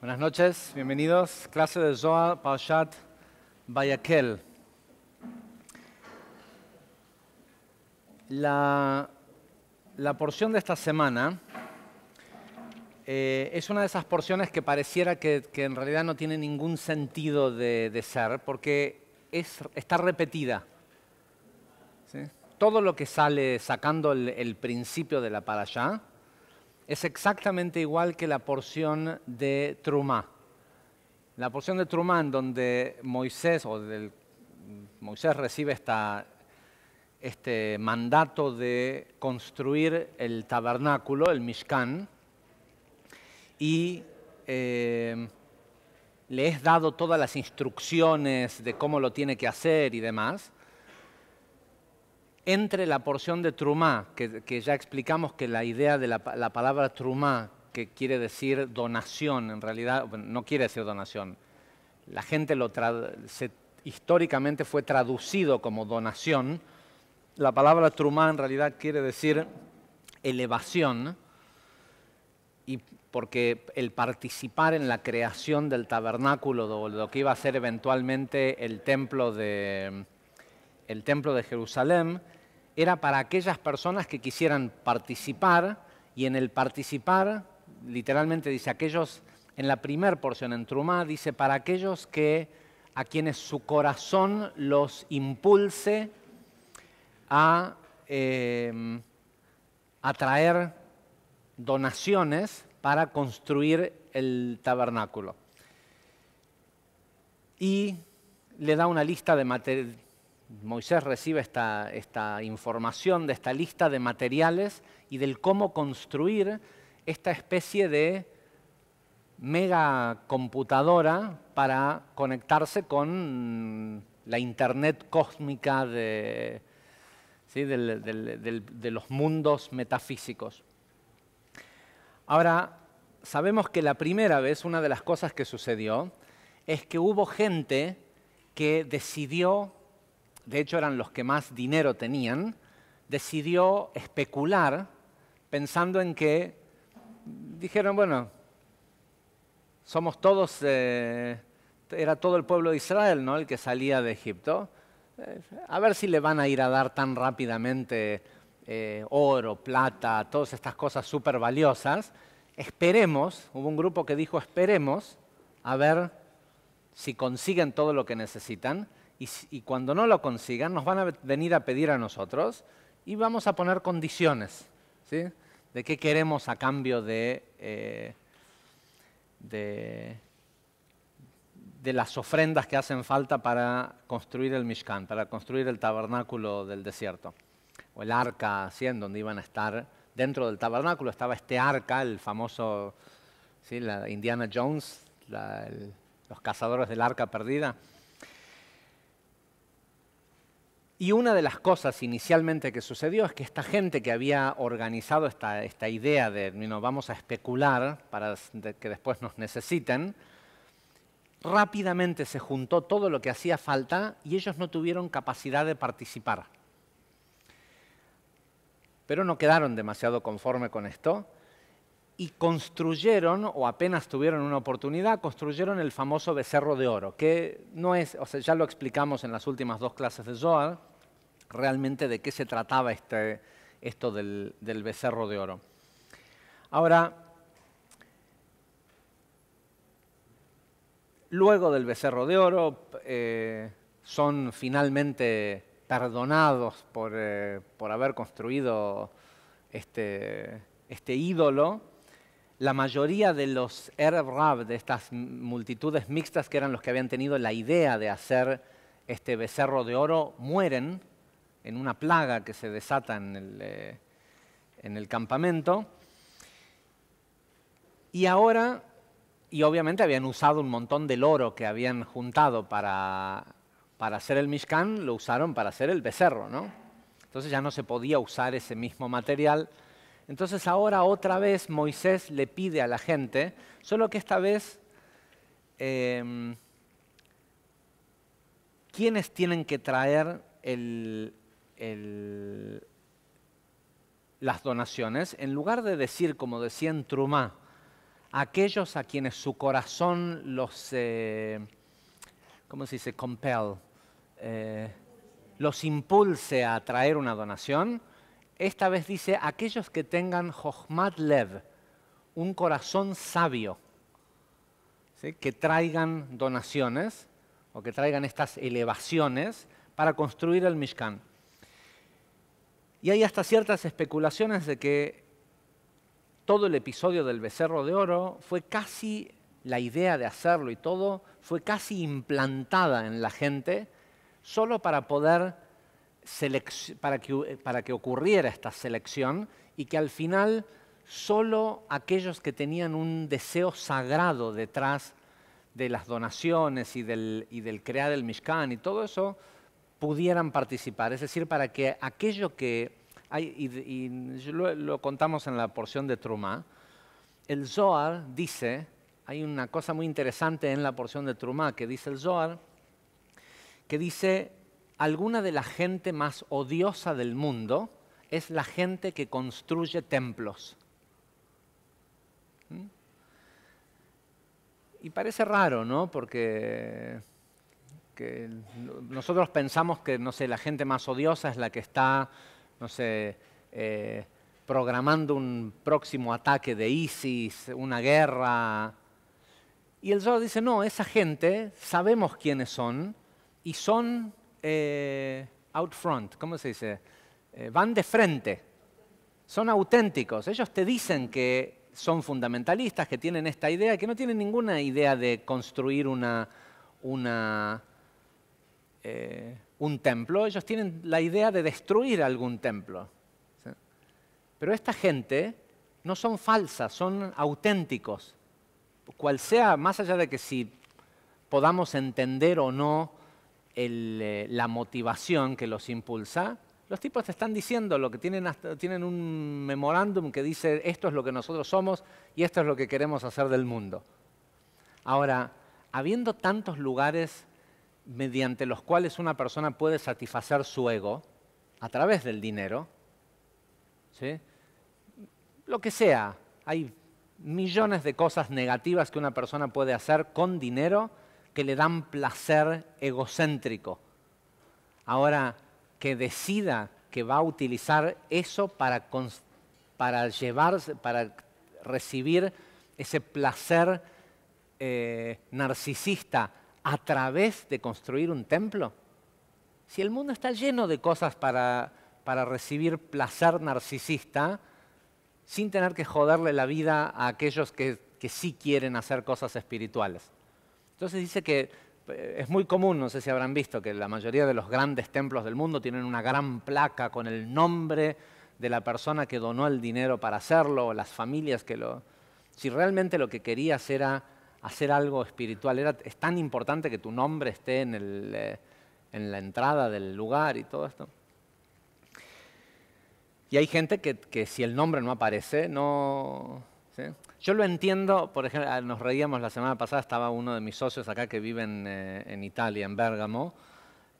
Buenas noches, bienvenidos. Clase de Zohar Parshat Bayakel. La, la, porción de esta semana eh, es una de esas porciones que pareciera que, en realidad no tiene ningún sentido de, ser, porque es, está repetida. Todo lo que sale sacando el, el principio de la para allá es exactamente igual que la porción de Trumá. La porción de en donde Moisés, o del, Moisés recibe este mandato de construir el tabernáculo, el Mishkan, y eh, le es dado todas las instrucciones de cómo lo tiene que hacer y demás entre la porción de Trumá, que, ya explicamos que la idea de la, palabra Trumá, que quiere decir donación, en realidad no quiere decir donación, la gente lo históricamente fue traducido como donación, la palabra Trumá en realidad quiere decir elevación, y porque el participar en la creación del tabernáculo, de lo que iba a ser eventualmente el templo de, el templo de Jerusalén, era para aquellas personas que quisieran participar y en el participar, literalmente dice aquellos, en la primera porción en Trumá, dice para aquellos que a quienes su corazón los impulse a em, atraer donaciones para construir el tabernáculo. Y le da una lista de materiales Moisés recibe esta, información de esta lista de materiales y del cómo construir esta especie de mega computadora para conectarse con la internet cósmica de los mundos metafísicos. Ahora, sabemos que la primera vez, una de las cosas que sucedió, es que hubo gente que decidió de hecho eran los que más dinero tenían, decidió especular pensando en que dijeron, bueno, somos todos, eh, era todo el pueblo de Israel, ¿no? El que salía de Egipto. Eh, a ver si le van a ir a dar tan rápidamente eh, oro, plata, todas estas cosas súper valiosas. Esperemos, hubo un grupo que dijo, esperemos, a ver si consiguen todo lo que necesitan y, cuando no lo consigan nos van a venir a pedir a nosotros y vamos a poner condiciones ¿sí? de qué queremos a cambio eh, de, de, las ofrendas que hacen falta para construir el Mishkan, para construir el tabernáculo del desierto, o el arca, ¿sí? en donde iban a estar. Dentro del tabernáculo estaba este arca, el famoso ¿sí? la Indiana Jones, los cazadores del arca perdida. Y una de las cosas inicialmente que sucedió es que esta gente que había organizado esta, esta idea de no, vamos a especular para que después nos necesiten, rápidamente se juntó todo lo que hacía falta y ellos no tuvieron capacidad de participar. Pero no quedaron demasiado conforme con esto y construyeron, o apenas tuvieron una oportunidad, construyeron el famoso becerro de oro, que no es, o sea, ya lo explicamos en las últimas dos clases de Zohar, realmente de qué se trataba este, esto del, becerro de oro. Ahora, luego del becerro de oro, eh, son finalmente perdonados eh, por, haber construido este, este ídolo la mayoría de los Ereb de estas multitudes mixtas que eran los que habían tenido la idea de hacer este becerro de oro, mueren en una plaga que se desata eh, en el, campamento. Y ahora, y obviamente habían usado un montón del oro que habían juntado para, para hacer el Mishkan, lo usaron para hacer el becerro, ¿no? Entonces ya no se podía usar ese mismo material entonces ahora otra vez Moisés le pide a la gente, solo que esta vez, em, quienes tienen que traer las donaciones? En lugar de decir, como decía en Trumá, aquellos a quienes su corazón los, eh, se Compel, eh, los impulse a traer una donación, esta vez dice, aquellos que tengan Jochmat Lev, un corazón sabio, que traigan donaciones o que traigan estas elevaciones para construir el Mishkan. Y hay hasta ciertas especulaciones de que todo el episodio del becerro de oro fue casi, la idea de hacerlo y todo, fue casi implantada en la gente solo para poder para que, para que ocurriera esta selección y que al final solo aquellos que tenían un deseo sagrado detrás de las donaciones y del, y del crear el Mishkan y todo eso pudieran participar. Es decir, para que aquello que... Hay, y, lo, lo, contamos en la porción de Trumá, el Zohar dice, hay una cosa muy interesante en la porción de Trumá que dice el Zohar, que dice alguna de la gente más odiosa del mundo es la gente que construye templos. ¿Mm? Y parece raro, ¿no? Porque nosotros pensamos que, no sé, la gente más odiosa es la que está, no sé, eh, programando un próximo ataque de ISIS, una guerra. Y el Zohar dice, no, esa gente, sabemos quiénes son, y son eh, out front, ¿cómo se dice? Eh, van de frente, son auténticos. Ellos te dicen que son fundamentalistas, que tienen esta idea, que no tienen ninguna idea de construir eh, un templo, ellos tienen la idea de destruir algún templo. Pero esta gente no son falsas, son auténticos. Cual sea, más allá de que si podamos entender o no eh, la motivación que los impulsa, los tipos te están diciendo lo que tienen, tienen un memorándum que dice esto es lo que nosotros somos y esto es lo que queremos hacer del mundo. Ahora, habiendo tantos lugares mediante los cuales una persona puede satisfacer su ego a través del dinero, lo que sea, hay millones de cosas negativas que una persona puede hacer con dinero que le dan placer egocéntrico. Ahora, que decida que va a utilizar eso para, llevarse, para recibir ese placer eh, narcisista a través de construir un templo. Si el mundo está lleno de cosas para, recibir placer narcisista, sin tener que joderle la vida a aquellos que sí quieren hacer cosas espirituales. Entonces dice que eh, es muy común, no sé si habrán visto, que la mayoría de los grandes templos del mundo tienen una gran placa con el nombre de la persona que donó el dinero para hacerlo, o las familias que lo... Si realmente lo que querías era hacer algo espiritual, es tan importante que tu nombre esté en, eh, en la entrada del lugar y todo esto. Y hay gente que si el nombre no aparece, no, yo lo entiendo, por ejemplo, ah, nos reíamos la semana pasada, estaba uno de mis socios acá que vive en, eh, Italia, en Bérgamo,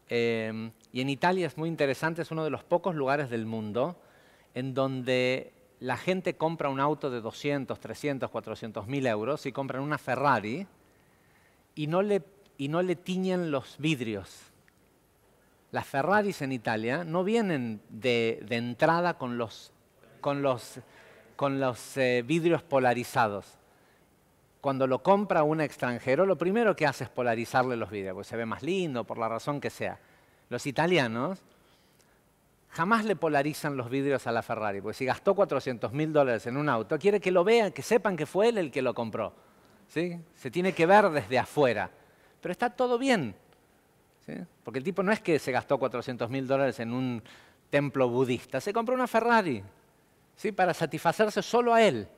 eh, y en Italia es muy interesante, es uno de los pocos lugares del mundo en donde la gente compra un auto de 200, 300, 400 mil euros y compran una Ferrari y no le, y no le tiñen los vidrios. Las Ferraris en Italia no vienen de, de entrada con los, con los con los eh, vidrios polarizados. Cuando lo compra un extranjero, lo primero que hace es polarizarle los vidrios, porque se ve más lindo, por la razón que sea. Los italianos jamás le polarizan los vidrios a la Ferrari, porque si gastó 400 mil dólares en un auto, quiere que lo vean, que sepan que fue él el que lo compró. ¿sí? Se tiene que ver desde afuera. Pero está todo bien, porque el tipo no es que se gastó 400 mil dólares en un templo budista, se compró una Ferrari, para satisfacerse solo a él.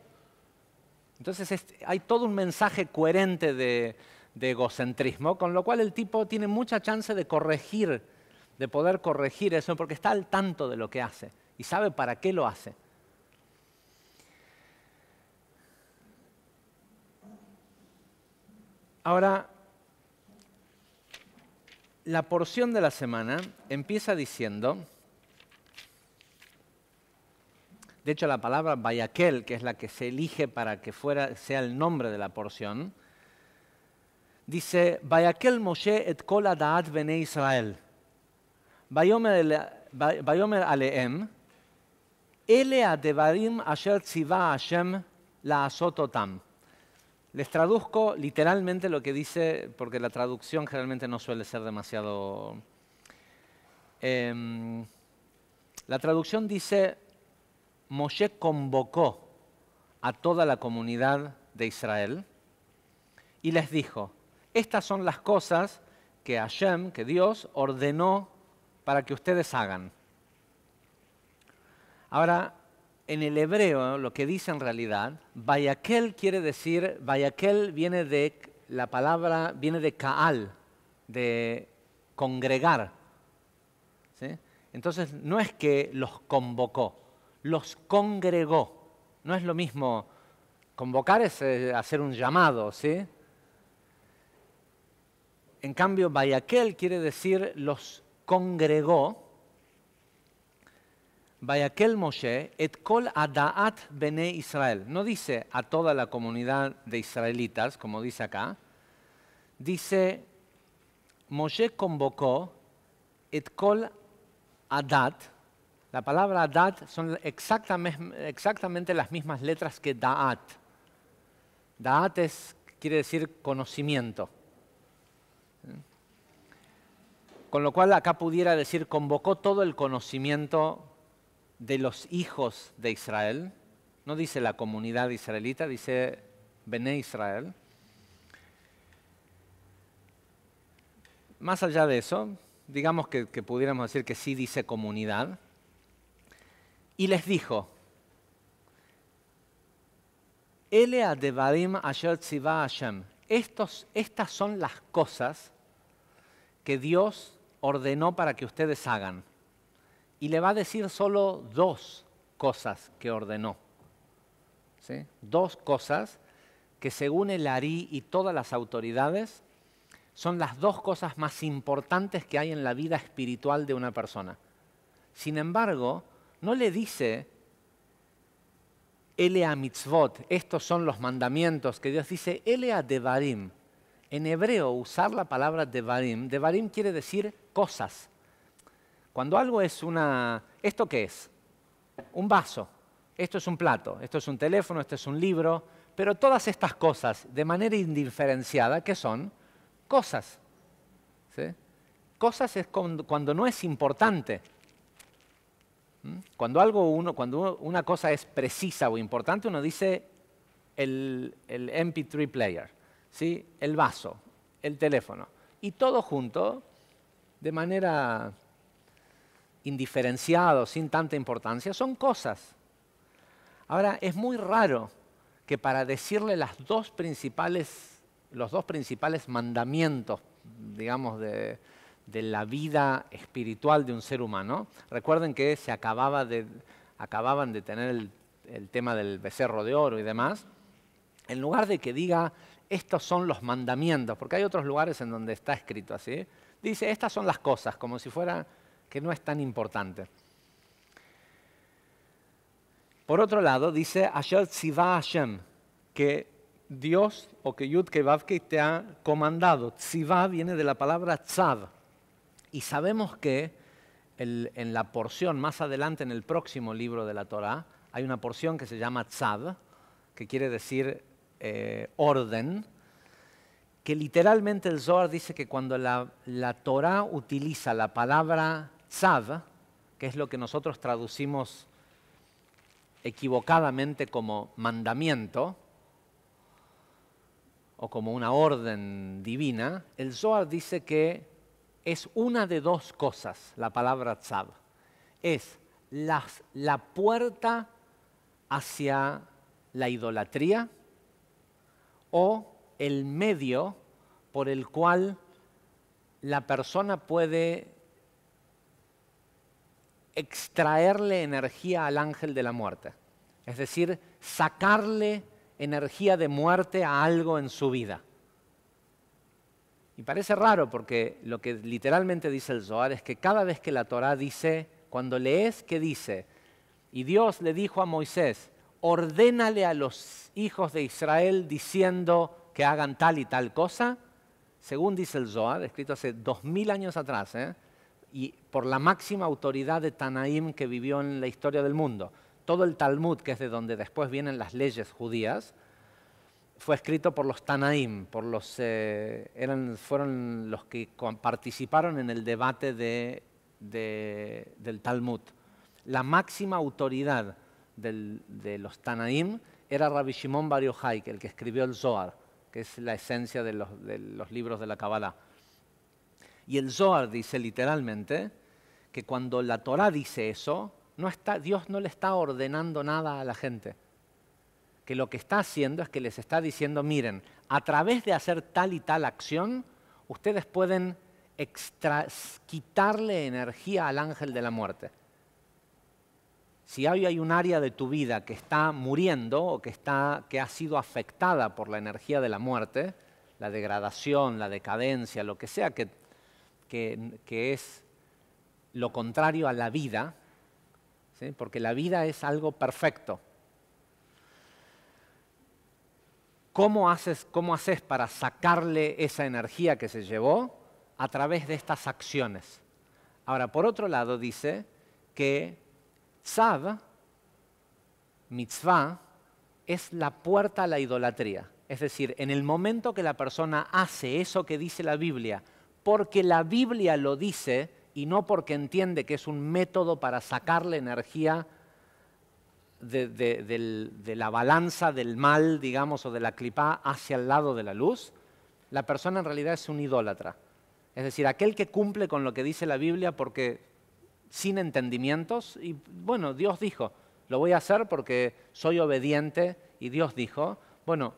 Entonces hay todo un mensaje coherente de, de egocentrismo, con lo cual el tipo tiene mucha chance de corregir, de poder corregir eso, porque está al tanto de lo que hace y sabe para qué lo hace. Ahora, la porción de la semana empieza diciendo, de hecho, la palabra Bayakel, que es la que se elige para que fuera, sea el nombre de la porción, dice, Bayaquel Moshe et kol Israel. Bayomer aleem, asher la Les traduzco literalmente lo que dice, porque la traducción generalmente no suele ser demasiado... Em, la traducción dice, Moshe convocó a toda la comunidad de Israel y les dijo, estas son las cosas que Hashem, que Dios, ordenó para que ustedes hagan. Ahora, en el hebreo lo que dice en realidad, Bayakel quiere decir, Bayakel viene de la palabra, viene de Kaal, de congregar. Entonces no es que los convocó, los congregó. No es lo mismo convocar, es eh, hacer un llamado, ¿sí? En cambio, Bayaquel quiere decir los congregó. Bayaquel Moshe et kol adaat bene Israel. No dice a toda la comunidad de israelitas, como dice acá. Dice, Moshe convocó et kol adat, la palabra dat son exactamente, las mismas letras que daat. Daat quiere decir conocimiento. Con lo cual acá pudiera decir, convocó todo el conocimiento de los hijos de Israel. No dice la comunidad israelita, dice Bene Israel. Más allá de eso, digamos que, que pudiéramos decir que sí dice comunidad, y les dijo, Elea de Asher Hashem. estas son las cosas que Dios ordenó para que ustedes hagan. Y le va a decir solo dos cosas que ordenó. Dos cosas que según el Ari y todas las autoridades son las dos cosas más importantes que hay en la vida espiritual de una persona. Sin embargo, no le dice Elea mitzvot, estos son los mandamientos que Dios dice, Elea devarim. En hebreo usar la palabra devarim, devarim quiere decir cosas. Cuando algo es una... ¿Esto qué es? Un vaso, esto es un plato, esto es un teléfono, esto es un libro, pero todas estas cosas de manera indiferenciada, ¿qué son? Cosas. Cosas es cuando no es importante. ¿Mm? Cuando, algo uno, cuando una cosa es precisa o importante, uno dice el, el MP3 player, ¿sí? el vaso, el teléfono. Y todo junto, de manera indiferenciada, sin tanta importancia, son cosas. Ahora, es muy raro que para decirle las dos principales, los dos principales mandamientos, digamos, de, de la vida espiritual de un ser humano. Recuerden que se acababan de tener el, tema del becerro de oro y demás. En lugar de que diga, estos son los mandamientos, porque hay otros lugares en donde está escrito así, dice, estas son las cosas, como si fuera que no es tan importante. Por otro lado, dice, que Dios o que Yud te ha comandado. Tziva viene de la palabra Tzav, y sabemos que en la porción más adelante, en el próximo libro de la Torá, hay una porción que se llama Tzad, que quiere decir eh, orden, que literalmente el Zohar dice que cuando la, la Torá utiliza la palabra Tzad, que es lo que nosotros traducimos equivocadamente como mandamiento, o como una orden divina, el Zohar dice que es una de dos cosas, la palabra tzab. Es la puerta hacia la idolatría o el medio por el cual la persona puede extraerle energía al ángel de la muerte. Es decir, sacarle energía de muerte a algo en su vida. Y parece raro porque lo que literalmente dice el Zohar es que cada vez que la Torá dice, cuando lees, ¿qué dice? Y Dios le dijo a Moisés, ordénale a los hijos de Israel diciendo que hagan tal y tal cosa, según dice el Zohar, escrito hace dos mil años atrás, ¿eh? y por la máxima autoridad de Tanaim que vivió en la historia del mundo. Todo el Talmud, que es de donde después vienen las leyes judías, fue escrito por los Tanaim, eh, fueron los que participaron en el debate del Talmud. La máxima autoridad de los Tanaim era Rabbi Shimon Bar Yochai, el que escribió el Zohar, que es la esencia de los, libros de la Kabbalah. Y el Zohar dice literalmente que cuando la Torah dice eso, Dios no le está ordenando nada a la gente que lo que está haciendo es que les está diciendo, miren, a través de hacer tal y tal acción, ustedes pueden quitarle energía al ángel de la muerte. Si hoy hay un área de tu vida que está muriendo o que, ha sido afectada por la energía de la muerte, la degradación, la decadencia, lo que sea que, es lo contrario a la vida, porque la vida es algo perfecto, ¿Cómo haces, ¿Cómo para sacarle esa energía que se llevó? A través de estas acciones. Ahora, por otro lado, dice que Tzav, mitzvah, es la puerta a la idolatría. Es decir, en el momento que la persona hace eso que dice la Biblia, porque la Biblia lo dice y no porque entiende que es un método para sacarle energía de, la balanza del mal, digamos, o de la clipa hacia el lado de la luz, la persona en realidad es un idólatra. Es decir, aquel que cumple con lo que dice la Biblia porque sin entendimientos, y bueno, Dios dijo, lo voy a hacer porque soy obediente y Dios dijo, bueno,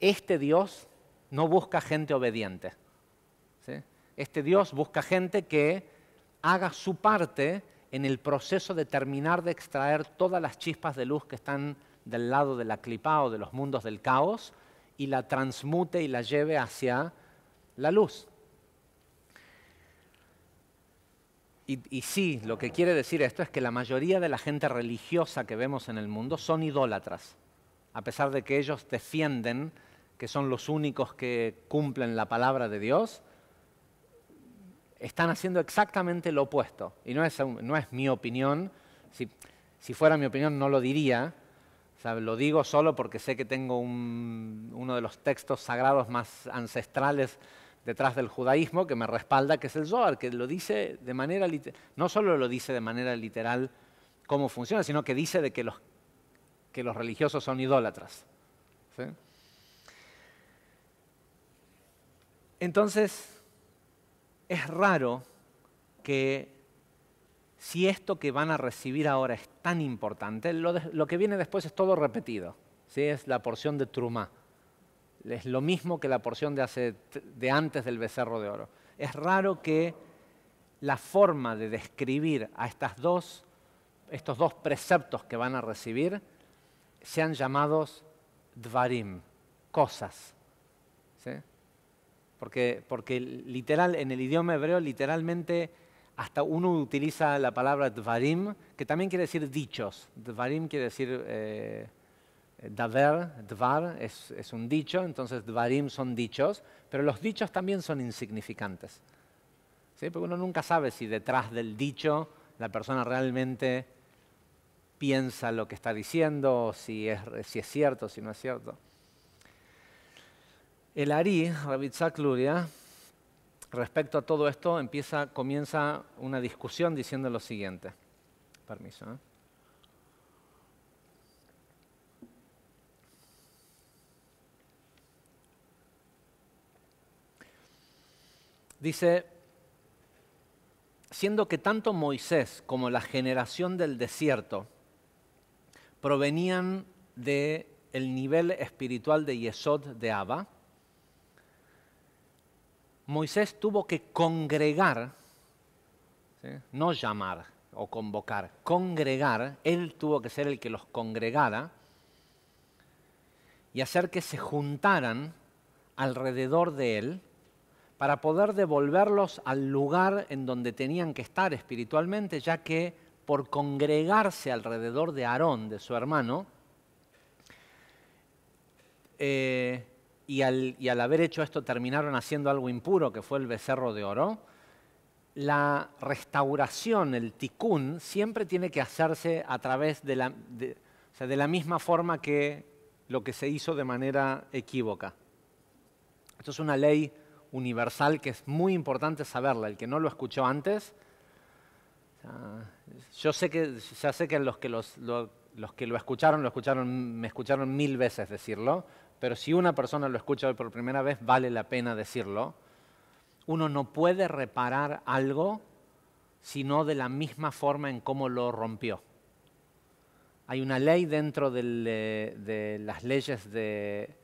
este Dios no busca gente obediente. Este Dios busca gente que haga su parte en el proceso de terminar de extraer todas las chispas de luz que están del lado de la clipa o de los mundos del caos y la transmute y la lleve hacia la luz. Y, y, sí, lo que quiere decir esto es que la mayoría de la gente religiosa que vemos en el mundo son idólatras, a pesar de que ellos defienden que son los únicos que cumplen la palabra de Dios, están haciendo exactamente lo opuesto. Y no es, no es mi opinión, si, si, fuera mi opinión no lo diría, lo digo solo porque sé que tengo uno de los textos sagrados más ancestrales detrás del judaísmo que me respalda, que es el Zohar, que lo dice de manera no solo lo dice de manera literal cómo funciona, sino que dice de que los, que los religiosos son idólatras. Entonces, es raro que si esto que van a recibir ahora es tan importante, lo, que viene después es todo repetido. ¿sí? Es la porción de Trumá. Es lo mismo que la porción de, de antes del becerro de oro. Es raro que la forma de describir a estas estos dos preceptos que van a recibir sean llamados dvarim, cosas porque, literal, en el idioma hebreo literalmente hasta uno utiliza la palabra dvarim, que también quiere decir dichos. Dvarim quiere decir eh, eh, daver, dvar es, un dicho, entonces dvarim son dichos, pero los dichos también son insignificantes. Porque uno nunca sabe si detrás del dicho la persona realmente piensa lo que está diciendo, si es, si es cierto, si no es cierto. El Ari, Rabitzak Luria, respecto a todo esto, empieza, comienza una discusión diciendo lo siguiente. Permiso. ¿eh? Dice, siendo que tanto Moisés como la generación del desierto provenían del nivel espiritual de Yesod de Abba, Moisés tuvo que congregar, no llamar o convocar, congregar, él tuvo que ser el que los congregara y hacer que se juntaran alrededor de él para poder devolverlos al lugar en donde tenían que estar espiritualmente, ya que por congregarse alrededor de Aarón, de su hermano, eh, y al, haber hecho esto terminaron haciendo algo impuro, que fue el becerro de oro, la restauración, el tikkun, siempre tiene que hacerse a través de la, la misma forma que lo que se hizo de manera equívoca. Esto es una ley universal que es muy importante saberla. El que no lo escuchó antes, yo sé que, ya sé que los que, los que lo escucharon, lo escucharon, me escucharon mil veces decirlo, pero si una persona lo escucha por primera vez, vale la pena decirlo. Uno no puede reparar algo sino de la misma forma en cómo lo rompió. Hay una ley dentro eh, de las leyes de,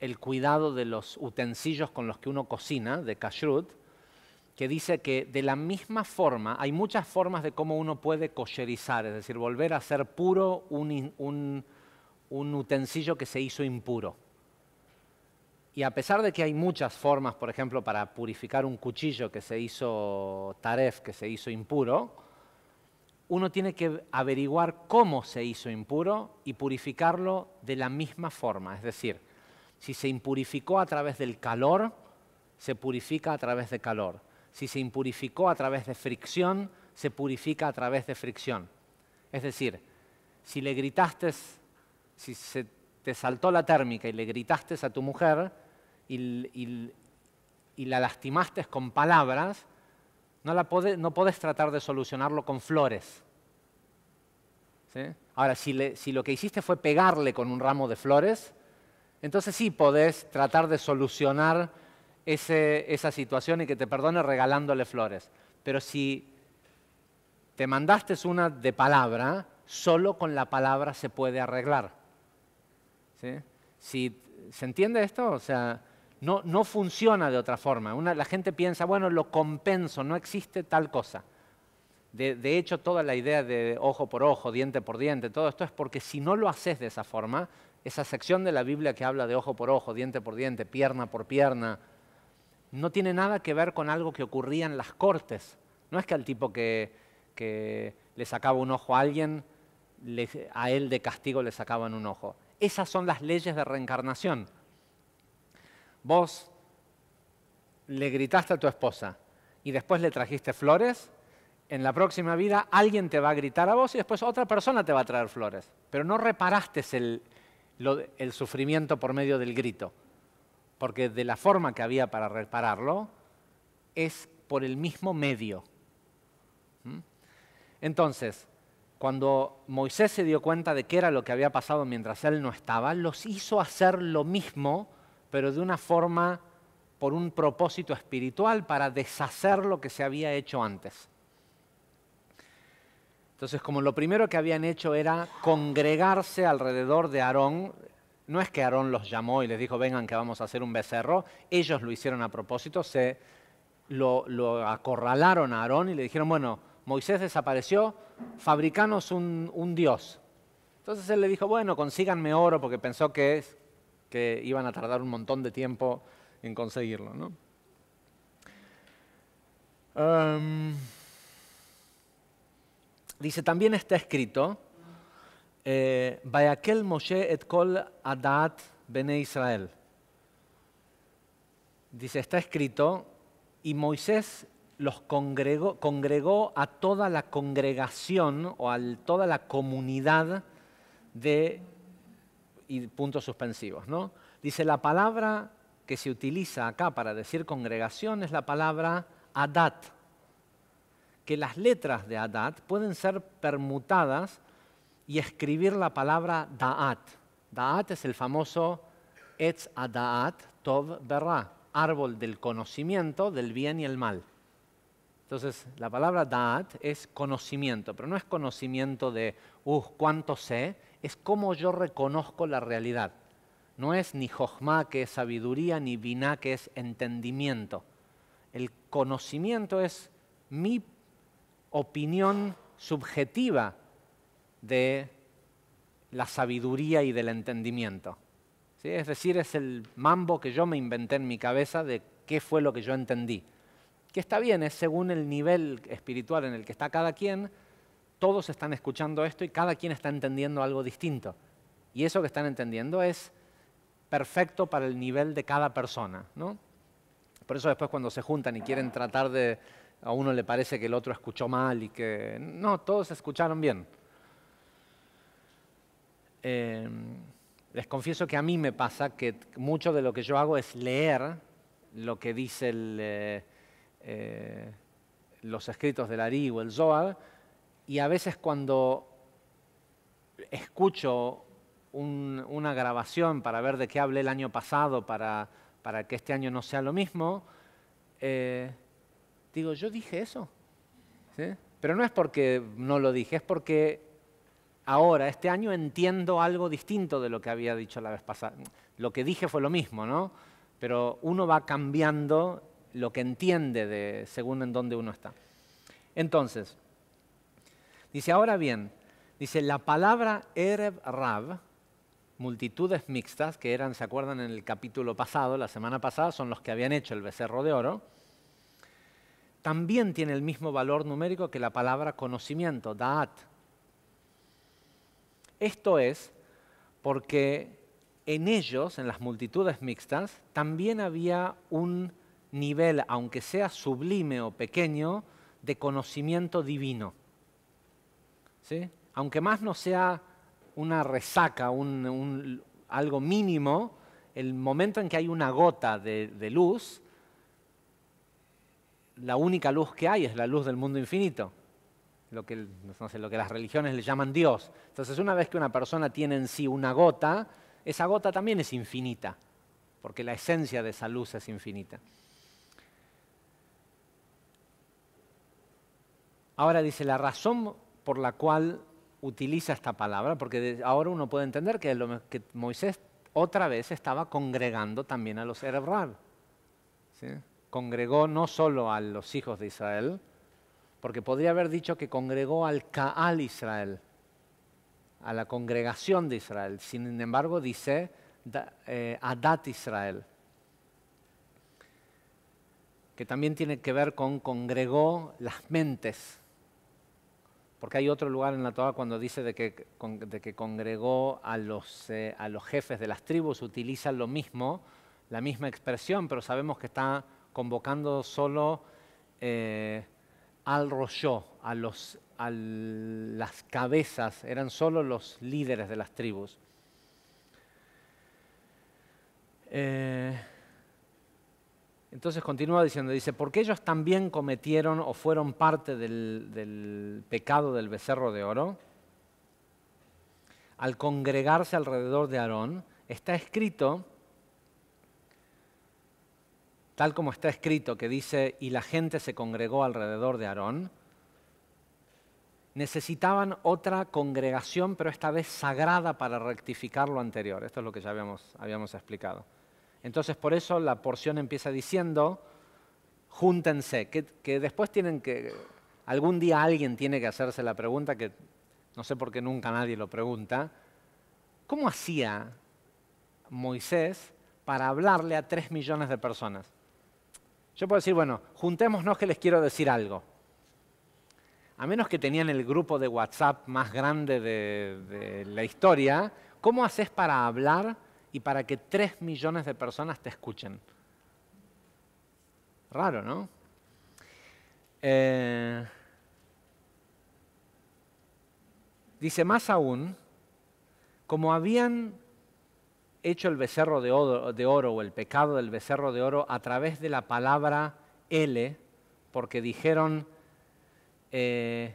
el cuidado de los utensilios con los que uno cocina, de kashrut, que dice que de la misma forma, hay muchas formas de cómo uno puede cocherizar, es decir, volver a ser puro un, un utensilio que se hizo impuro. Y a pesar de que hay muchas formas, por ejemplo, para purificar un cuchillo que se hizo taref, que se hizo impuro, uno tiene que averiguar cómo se hizo impuro y purificarlo de la misma forma. Es decir, si se impurificó a través del calor, se purifica a través de calor. Si se impurificó a través de fricción, se purifica a través de fricción. Es decir, si le gritaste, si se te saltó la térmica y le gritaste a tu mujer y, la lastimaste con palabras, no, la no podés tratar de solucionarlo con flores. Ahora, si, si lo que hiciste fue pegarle con un ramo de flores, entonces sí podés tratar de solucionar ese, esa situación y que te perdone regalándole flores. Pero si te mandaste una de palabra, solo con la palabra se puede arreglar. ¿Sí? Si, ¿Se entiende esto? O sea, no, no funciona de otra forma. la gente piensa, bueno, lo compenso, no existe tal cosa. De, de, hecho, toda la idea de ojo por ojo, diente por diente, todo esto es porque si no lo haces de esa forma, esa sección de la Biblia que habla de ojo por ojo, diente por diente, pierna por pierna, no tiene nada que ver con algo que ocurría en las cortes. No es que al tipo que, le sacaba un ojo a alguien, a él de castigo le sacaban un ojo. Esas son las leyes de reencarnación. Vos le gritaste a tu esposa y después le trajiste flores, en la próxima vida alguien te va a gritar a vos y después otra persona te va a traer flores. Pero no reparaste el sufrimiento por medio del grito porque de la forma que había para repararlo es por el mismo medio. ¿Mm? Entonces, cuando Moisés se dio cuenta de qué era lo que había pasado mientras él no estaba, los hizo hacer lo mismo, pero de una forma, por un propósito espiritual, para deshacer lo que se había hecho antes. Entonces, como lo primero que habían hecho era congregarse alrededor de Aarón, no es que Aarón los llamó y les dijo, vengan que vamos a hacer un becerro. Ellos lo hicieron a propósito, se lo, acorralaron a Aarón y le dijeron, bueno, Moisés desapareció, fabricanos un, dios. Entonces él le dijo, bueno, consíganme oro, porque pensó que, que iban a tardar un montón de tiempo en conseguirlo. Em, dice, también está escrito, eh, aquel Moshe et kol adat bene Israel». Dice, está escrito, y Moisés los congregó, congregó a toda la congregación o a toda la comunidad de y puntos suspensivos. ¿no? Dice, la palabra que se utiliza acá para decir congregación es la palabra adat, que las letras de adat pueden ser permutadas y escribir la palabra Da'at. Da'at es el famoso Etz Ada'at Tov Berra, árbol del conocimiento del bien y el mal. Entonces, la palabra Da'at es conocimiento, pero no es conocimiento de, uh, cuánto sé, es cómo yo reconozco la realidad. No es ni Jochma, que es sabiduría, ni Biná, que es entendimiento. El conocimiento es mi opinión subjetiva de la sabiduría y del entendimiento. Es decir, es el mambo que yo me inventé en mi cabeza de qué fue lo que yo entendí. Que está bien, es según el nivel espiritual en el que está cada quien, todos están escuchando esto y cada quien está entendiendo algo distinto. Y eso que están entendiendo es perfecto para el nivel de cada persona. ¿no? Por eso después cuando se juntan y quieren tratar de, a uno le parece que el otro escuchó mal y que... No, todos escucharon bien. Em, les confieso que a mí me pasa que mucho de lo que yo hago es leer lo que dicen eh, eh, los escritos del Ari o el Zohar, y a veces cuando escucho una grabación para ver de qué hablé el año pasado, para, para que este año no sea lo mismo, eh, digo, yo dije eso. Pero no es porque no lo dije, es porque ahora, este año entiendo algo distinto de lo que había dicho la vez pasada. Lo que dije fue lo mismo, ¿no? Pero uno va cambiando lo que entiende según en dónde uno está. Entonces, dice, ahora bien, dice, la palabra Ereb Rav, multitudes mixtas, que eran, ¿se acuerdan en el capítulo pasado, la semana pasada, son los que habían hecho el becerro de oro, también tiene el mismo valor numérico que la palabra conocimiento, Da'at, esto es porque en ellos, en las multitudes mixtas, también había un nivel, aunque sea sublime o pequeño, de conocimiento divino. Aunque más no sea una resaca, un, algo mínimo, el momento en que hay una gota de luz, la única luz que hay es la luz del mundo infinito lo que, lo que las religiones le llaman Dios. Entonces, una vez que una persona tiene en sí una gota, esa gota también es infinita, porque la esencia de esa luz es infinita. Ahora dice, la razón por la cual utiliza esta palabra, porque ahora uno puede entender que, que Moisés otra vez estaba congregando también a los Erebrar. Congregó no solo a los hijos de Israel, porque podría haber dicho que congregó al Kaal Israel, a la congregación de Israel. Sin embargo, dice eh, Adat Israel, que también tiene que ver con congregó las mentes. Porque hay otro lugar en la Torah cuando dice de que, que congregó a los, eh, a los jefes de las tribus, Utiliza lo mismo, la misma expresión, pero sabemos que está convocando solo eh, al rollo, a, los, las cabezas, eran solo los líderes de las tribus. Eh, entonces continúa diciendo, dice, porque ellos también cometieron o fueron parte del, del pecado del becerro de oro, al congregarse alrededor de Aarón, está escrito tal como está escrito que dice, y la gente se congregó alrededor de Aarón, necesitaban otra congregación, pero esta vez sagrada para rectificar lo anterior. Esto es lo que ya habíamos, explicado. Entonces por eso la porción empieza diciendo, júntense, que después tienen que, algún día alguien tiene que hacerse la pregunta, que no sé por qué nunca nadie lo pregunta, ¿cómo hacía Moisés para hablarle a tres millones de personas? Yo puedo decir, bueno, juntémonos que les quiero decir algo. A menos que tenían el grupo de WhatsApp más grande de, la historia, ¿cómo haces para hablar y para que 3 millones de personas te escuchen? Raro, ¿no? Eh, dice más aún, como habían hecho el becerro de oro, o el pecado del becerro de oro a través de la palabra L, porque dijeron Ele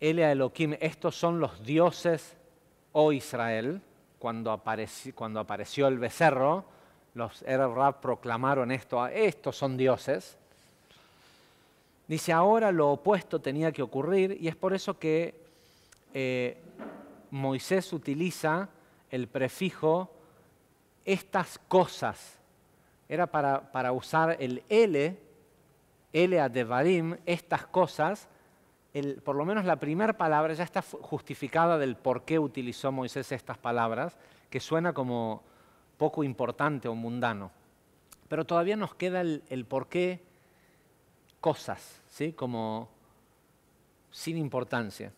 eh, a Elohim, estos son los dioses, o oh Israel, cuando, apareció el becerro, los Erab proclamaron esto, estos son dioses. Dice, ahora lo opuesto tenía que ocurrir y es por eso que eh, Moisés utiliza el prefijo estas cosas. Era para, usar el L, L a estas cosas. por lo menos la primera palabra ya está justificada del por qué utilizó Moisés estas palabras, que suena como poco importante o mundano. Pero todavía nos queda el, el por qué cosas, ¿sí? como sin importancia.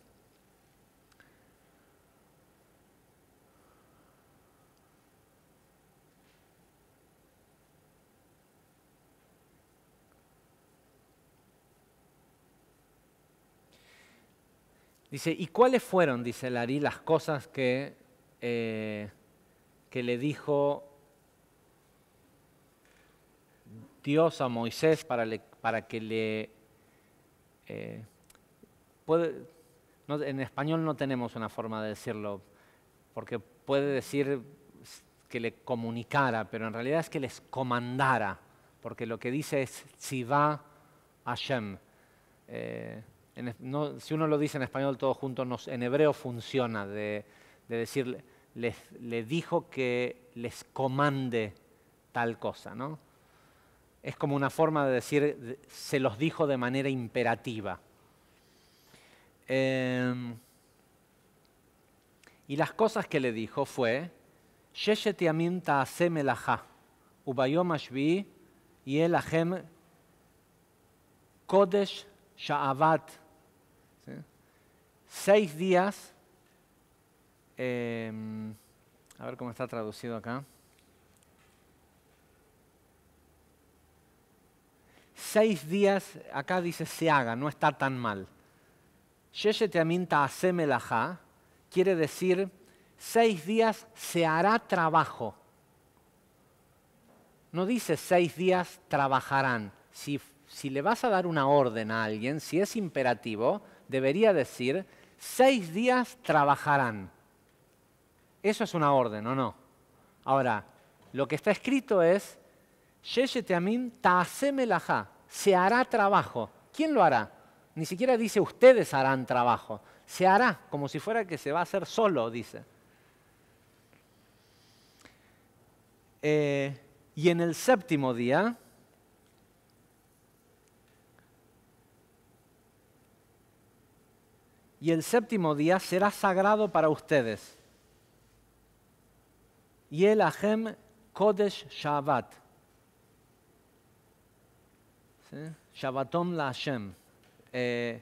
Dice, ¿y cuáles fueron, dice Larí, las cosas que, eh, que le dijo Dios a Moisés para, para que le... Eh, en español no tenemos una forma de decirlo, porque puede decir que le comunicara, pero en realidad es que les comandara, porque lo que dice es, si va Hashem. Eh, si uno lo dice en español todo junto, en hebreo funciona de, decir, les, le dijo que les comande tal cosa, ¿no? Es como una forma de decir, se los dijo de manera imperativa. Em, y las cosas que le dijo fue, ubayom kodesh seis días, em, a ver cómo está traducido acá, seis días, acá dice se haga, no está tan mal. quiere decir seis días se hará trabajo. No dice seis días trabajarán. Si si le vas a dar una orden a alguien, si es imperativo, debería decir, seis días trabajarán. Eso es una orden, ¿o no? Ahora, lo que está escrito es, se hará trabajo. ¿Quién lo hará? Ni siquiera dice ustedes harán trabajo. Se hará, como si fuera que se va a hacer solo, dice. Eh, y en el séptimo día, y el séptimo día será sagrado para ustedes. Y el Kodesh Shabbat. Shabbatom la eh,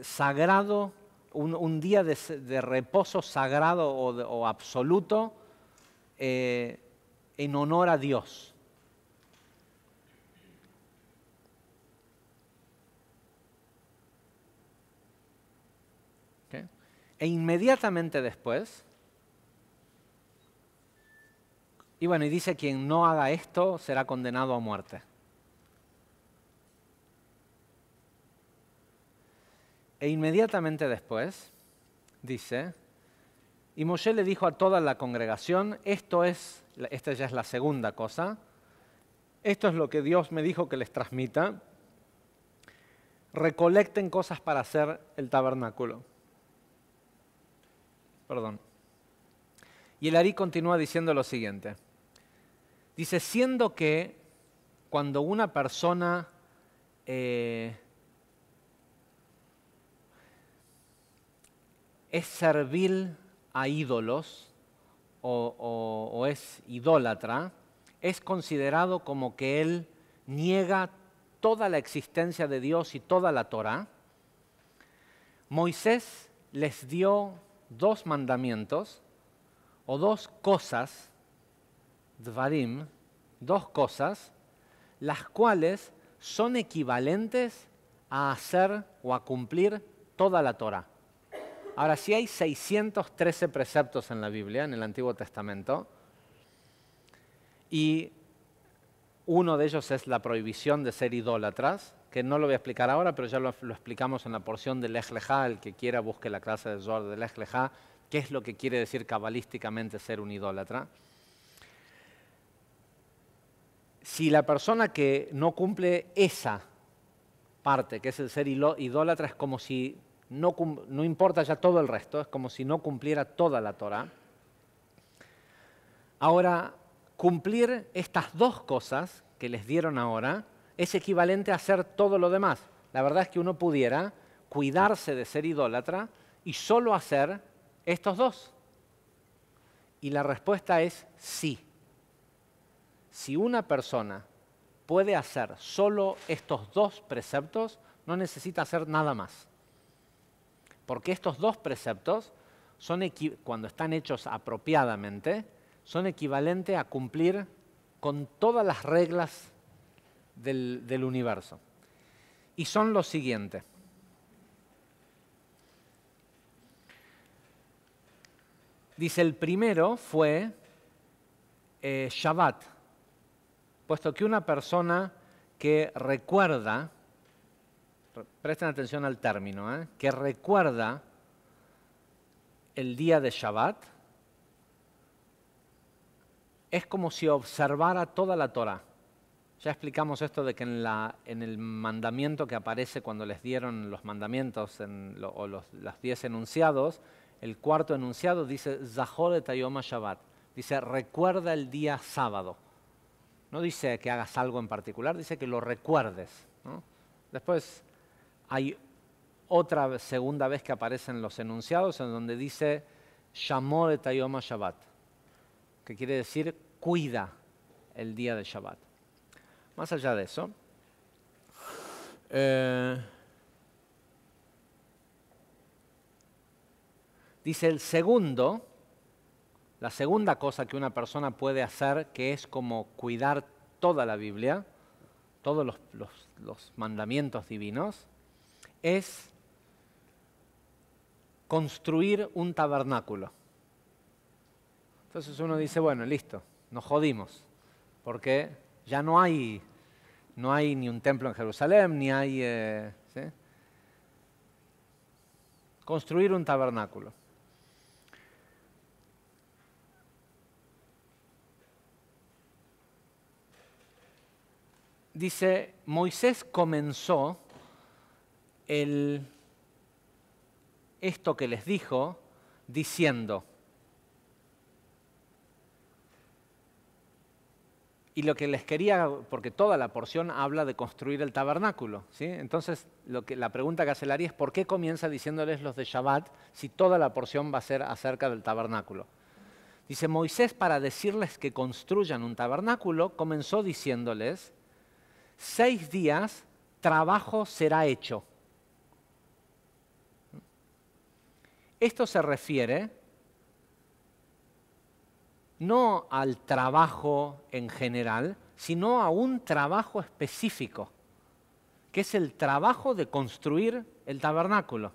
sagrado, un, día de, reposo sagrado o, absoluto eh, en honor a Dios. E inmediatamente después, y bueno, y dice, quien no haga esto será condenado a muerte. E inmediatamente después, dice, y Moshe le dijo a toda la congregación, esto es, esta ya es la segunda cosa, esto es lo que Dios me dijo que les transmita, recolecten cosas para hacer el tabernáculo. Perdón. Y el Ari continúa diciendo lo siguiente. Dice, siendo que cuando una persona eh, es servil a ídolos o, o es idólatra, es considerado como que él niega toda la existencia de Dios y toda la Torah, Moisés les dio dos mandamientos o dos cosas, dvarim, dos cosas, las cuales son equivalentes a hacer o a cumplir toda la Torah. Ahora, si hay 613 preceptos en la Biblia, en el Antiguo Testamento, y uno de ellos es la prohibición de ser idólatras, que no lo voy a explicar ahora, pero ya lo, explicamos en la porción del Ejlejá, el que quiera busque la clase de Zor del Ejlejá, qué es lo que quiere decir cabalísticamente ser un idólatra. Si la persona que no cumple esa parte, que es el ser idólatra, es como si no, no importa ya todo el resto, es como si no cumpliera toda la Torah. Ahora, cumplir estas dos cosas que les dieron ahora es equivalente a hacer todo lo demás. La verdad es que uno pudiera cuidarse de ser idólatra y solo hacer estos dos. Y la respuesta es sí. Si una persona puede hacer solo estos dos preceptos, no necesita hacer nada más. Porque estos dos preceptos, son cuando están hechos apropiadamente, son equivalentes a cumplir con todas las reglas del, universo. Y son los siguientes. Dice, el primero fue eh, Shabbat, puesto que una persona que recuerda, presten atención al término, eh, que recuerda el día de Shabbat, es como si observara toda la Torah. Ya explicamos esto de que en, el mandamiento que aparece cuando les dieron los mandamientos o los, diez enunciados, el cuarto enunciado dice Zahor Tayoma Shabbat. Dice, recuerda el día sábado. No dice que hagas algo en particular, dice que lo recuerdes. Después hay otra segunda vez que aparecen los enunciados en donde dice Shamor Tayoma Shabbat, que quiere decir cuida el día de Shabbat. Más allá de eso, eh, dice el segundo, la segunda cosa que una persona puede hacer, que es como cuidar toda la Biblia, todos los, los mandamientos divinos, es construir un tabernáculo. Entonces uno dice, bueno, listo, nos jodimos, porque ya no hay, no hay ni un templo en Jerusalén, ni hay... Eh, Construir un tabernáculo. Dice, Moisés comenzó el, esto que les dijo diciendo, Y lo que les quería, porque toda la porción habla de construir el tabernáculo, ¿sí? Entonces, lo que, la pregunta que hace haría es, ¿por qué comienza diciéndoles los de Shabbat si toda la porción va a ser acerca del tabernáculo? Dice, Moisés para decirles que construyan un tabernáculo, comenzó diciéndoles, seis días trabajo será hecho. Esto se refiere no al trabajo en general, sino a un trabajo específico, que es el trabajo de construir el tabernáculo.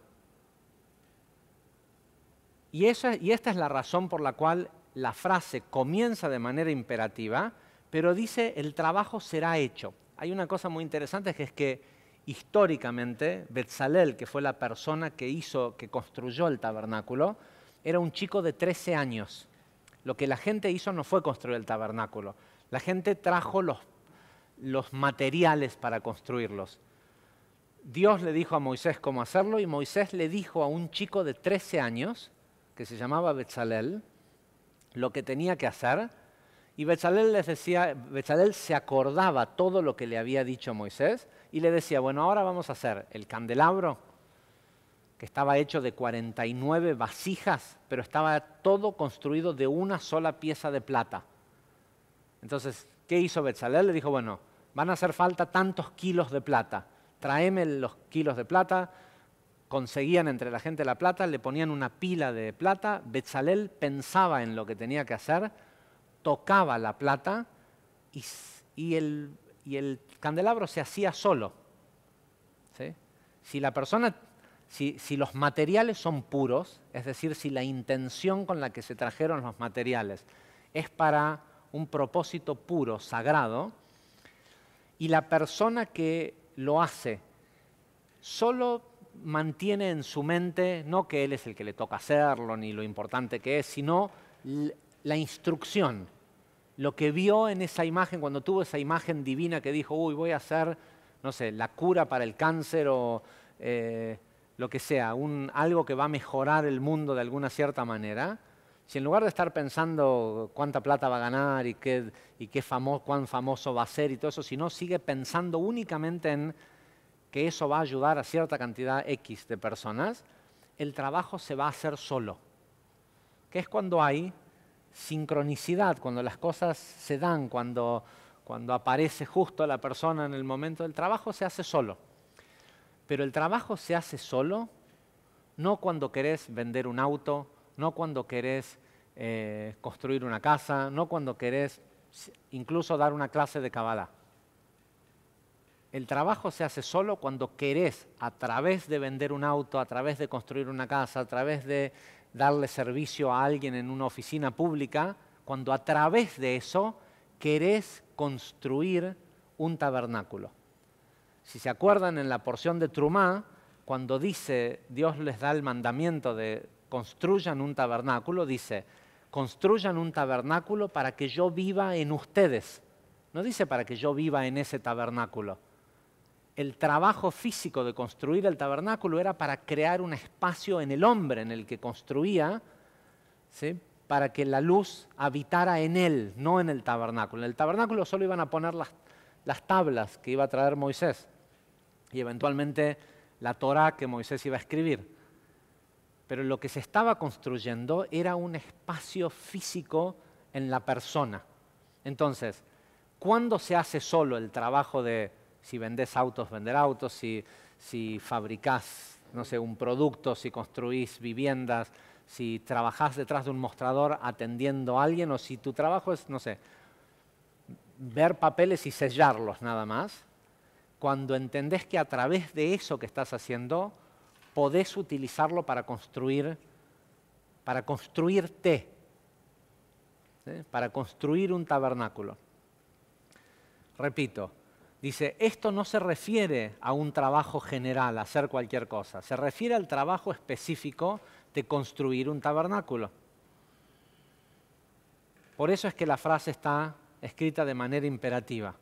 Y, esta es la razón por la cual la frase comienza de manera imperativa, pero dice el trabajo será hecho. Hay una cosa muy interesante que es que históricamente Betzalel, que fue la persona que hizo, que construyó el tabernáculo, era un chico de 13 años. Lo que la gente hizo no fue construir el tabernáculo. La gente trajo los, materiales para construirlos. Dios le dijo a Moisés cómo hacerlo y Moisés le dijo a un chico de 13 años, que se llamaba Bezalel, lo que tenía que hacer. Y Bezalel, decía, Bezalel se acordaba todo lo que le había dicho Moisés y le decía, bueno, ahora vamos a hacer el candelabro, que estaba hecho de 49 vasijas, pero estaba todo construido de una sola pieza de plata. Entonces, ¿qué hizo Betzalel? Le dijo, bueno, van a hacer falta tantos kilos de plata, tráeme los kilos de plata, conseguían entre la gente la plata, le ponían una pila de plata, Betzalel pensaba en lo que tenía que hacer, tocaba la plata y, el, el, candelabro se hacía solo. Si la persona si, los materiales son puros, es decir, si la intención con la que se trajeron los materiales es para un propósito puro, sagrado, y la persona que lo hace solo mantiene en su mente no que él es el que le toca hacerlo ni lo importante que es, sino la instrucción, lo que vio en esa imagen, cuando tuvo esa imagen divina que dijo, uy, voy a hacer, no sé, la cura para el cáncer o... Eh, lo que sea, un, algo que va a mejorar el mundo de alguna cierta manera, si en lugar de estar pensando cuánta plata va a ganar y, qué, y qué cuán famoso va a ser y todo eso, si no sigue pensando únicamente en que eso va a ayudar a cierta cantidad X de personas, el trabajo se va a hacer solo. Que es cuando hay sincronicidad, cuando las cosas se dan, cuando, cuando aparece justo la persona en el momento del trabajo, se hace solo. Pero el trabajo se hace solo, no cuando querés vender un auto, no cuando querés eh, construir una casa, no cuando querés incluso dar una clase de Kabbalah. El trabajo se hace solo cuando querés, a través de vender un auto, a través de construir una casa, a través de darle servicio a alguien en una oficina pública, cuando a través de eso querés construir un tabernáculo. Si se acuerdan en la porción de Trumá, cuando dice, Dios les da el mandamiento de construyan un tabernáculo, dice, construyan un tabernáculo para que yo viva en ustedes. No dice para que yo viva en ese tabernáculo. El trabajo físico de construir el tabernáculo era para crear un espacio en el hombre en el que construía, ¿sí? para que la luz habitara en él, no en el tabernáculo. En el tabernáculo solo iban a poner las, las tablas que iba a traer Moisés y eventualmente la Torah que Moisés iba a escribir. Pero lo que se estaba construyendo era un espacio físico en la persona. Entonces, ¿cuándo se hace solo el trabajo de si vendés autos, vender autos, si, si fabricás, no sé, un producto, si construís viviendas, si trabajás detrás de un mostrador atendiendo a alguien o si tu trabajo es, no sé, ver papeles y sellarlos nada más? cuando entendés que a través de eso que estás haciendo podés utilizarlo para construir, para construirte, para construir un tabernáculo. Repito, dice, esto no se refiere a un trabajo general, a hacer cualquier cosa, se refiere al trabajo específico de construir un tabernáculo. Por eso es que la frase está escrita de manera imperativa.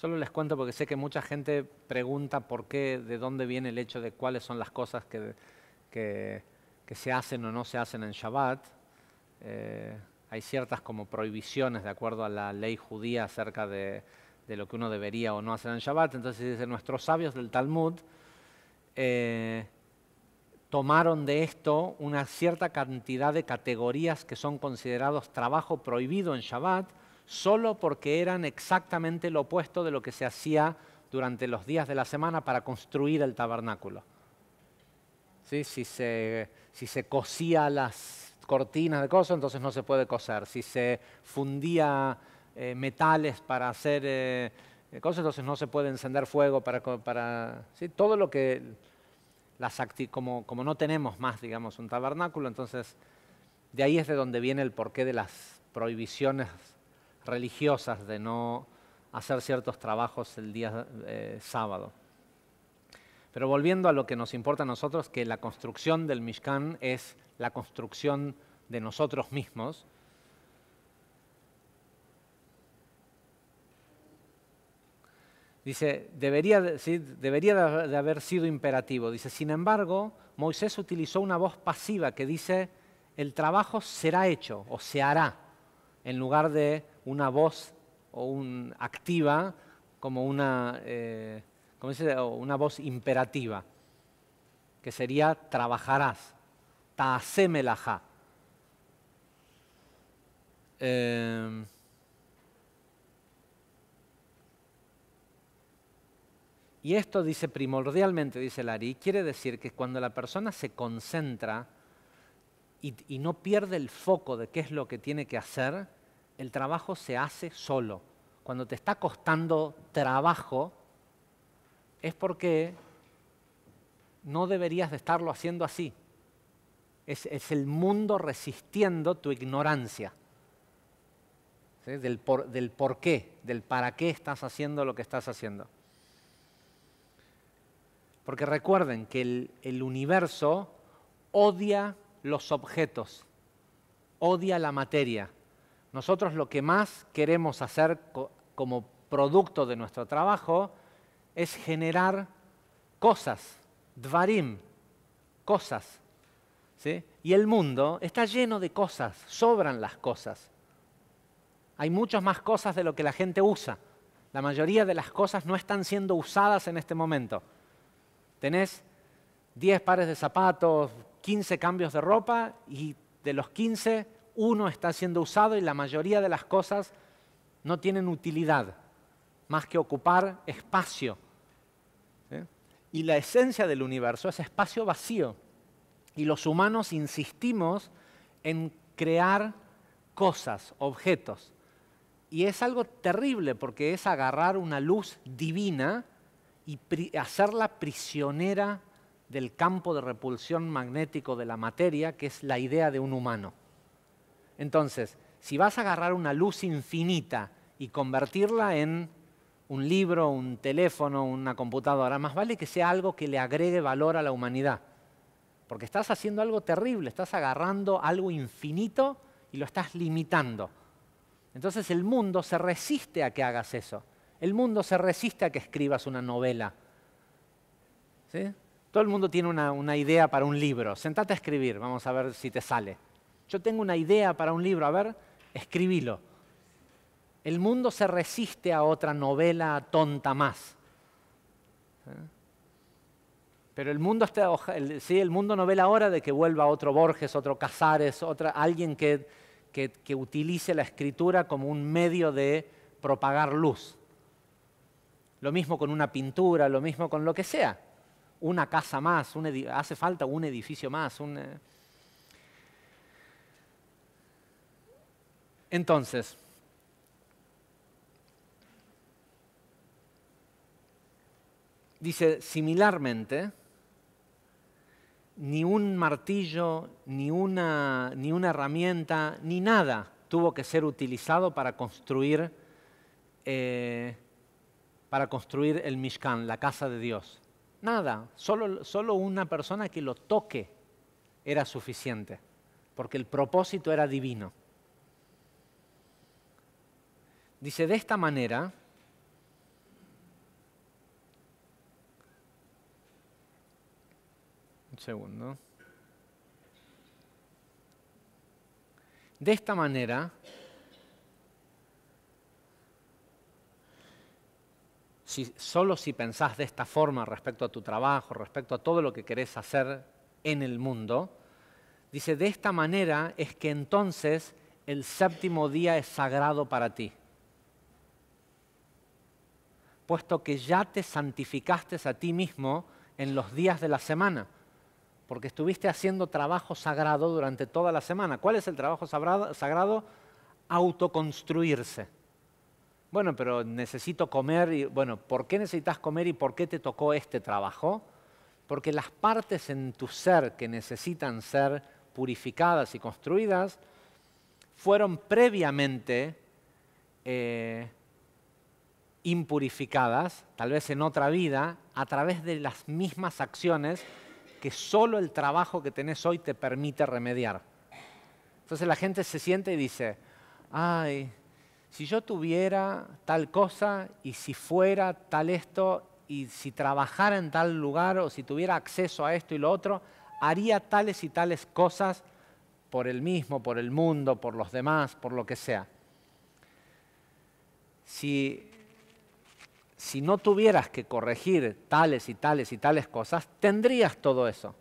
Solo les cuento porque sé que mucha gente pregunta por qué, de dónde viene el hecho de cuáles son las cosas que, se hacen o no se hacen en Shabbat. Eh, hay ciertas como prohibiciones de acuerdo a la ley judía acerca de, lo que uno debería o no hacer en Shabbat. Entonces nuestros sabios del Talmud eh, tomaron de esto una cierta cantidad de categorías que son considerados trabajo prohibido en Shabbat solo porque eran exactamente lo opuesto de lo que se hacía durante los días de la semana para construir el tabernáculo. Si, se, si se cosía las cortinas de cosas, entonces no se puede coser. Si se fundía eh, metales para hacer eh, eh, cosas, entonces no se puede encender fuego para... Todo lo que... Las como, como no tenemos más, digamos, un tabernáculo, entonces de ahí es de donde viene el porqué de las prohibiciones religiosas de no hacer ciertos trabajos el día eh, sábado. Pero volviendo a lo que nos importa a nosotros, que la construcción del Mishkan es la construcción de nosotros mismos, Dice, debería, debería, de haber sido imperativo. Dice, sin embargo, Moisés utilizó una voz pasiva que dice, el trabajo será hecho o se hará, en lugar de una voz o un, activa como una, eh, una voz imperativa, que sería trabajarás, taasemelajá. Eh, em, y esto dice primordialmente, dice Larry quiere decir que cuando la persona se concentra y no pierde el foco de qué es lo que tiene que hacer, el trabajo se hace solo. Cuando te está costando trabajo, es porque no deberías de estarlo haciendo así. Es, el mundo resistiendo tu ignorancia del, por, del qué, del para qué estás haciendo lo que estás haciendo. Porque recuerden que el, universo odia los objetos, odia la materia. Nosotros lo que más queremos hacer como producto de nuestro trabajo es generar cosas, dvarim, cosas. Y el mundo está lleno de cosas, sobran las cosas. Hay muchas más cosas de lo que la gente usa. La mayoría de las cosas no están siendo usadas en este momento. Tenés 10 pares de zapatos, 15 cambios de ropa y de los 15 uno está siendo usado y la mayoría de las cosas no tienen utilidad, más que ocupar espacio. Y la esencia del universo es espacio vacío. Y los humanos insistimos en crear cosas, objetos. Y es algo terrible porque es agarrar una luz divina y hacerla prisionera del campo de repulsión magnético de la materia, que es la idea de un humano. Entonces, si vas a agarrar una luz infinita y convertirla en un libro, un teléfono, una computadora, más vale que sea algo que le agregue valor a la humanidad. Porque estás haciendo algo terrible, estás agarrando algo infinito y lo estás limitando. Entonces el mundo se resiste a que hagas eso. El mundo se resiste a que escribas una novela. ¿Sí? Todo el mundo tiene una, una idea para un libro. Sentate a escribir, vamos a ver si te sale yo tengo una idea para un libro, a ver, escribilo. El mundo se resiste a otra novela tonta más. ¿Eh? Pero el mundo, está, el, mundo no ve hora de que vuelva otro Borges, otro Casares, alguien que, utilice la escritura como un medio de propagar luz. Lo mismo con una pintura, lo mismo con lo que sea. Una casa más, hace falta un edificio más. Un, eh, Entonces, dice, similarmente, ni un martillo, ni una, herramienta, ni nada tuvo que ser utilizado para construir, eh, el Mishkan, la casa de Dios. Nada, solo una persona que lo toque era suficiente, porque el propósito era divino. Dice, de esta manera, un segundo, de esta manera, solo si pensás de esta forma respecto a tu trabajo, respecto a todo lo que querés hacer en el mundo, dice, de esta manera es que entonces el séptimo día es sagrado para ti puesto que ya te santificaste a ti mismo en los días de la semana, porque estuviste haciendo trabajo sagrado durante toda la semana. ¿Cuál es el trabajo sagrado? Autoconstruirse. Bueno, pero necesito comer y bueno, ¿por qué necesitas comer y por qué te tocó este trabajo? Porque las partes en tu ser que necesitan ser purificadas y construidas fueron previamente eh, impurificadas, tal vez en otra vida, a través de las mismas acciones que solo el trabajo que tenés hoy te permite remediar. Entonces la gente se siente y dice, ay, si yo tuviera tal cosa y si fuera tal esto y si trabajara en tal lugar o si tuviera acceso a esto y lo otro, haría tales y tales cosas por el mismo, por el mundo, por los demás, por lo que sea. Si si no tuvieras que corregir tales y tales y tales cosas, tendrías todo eso.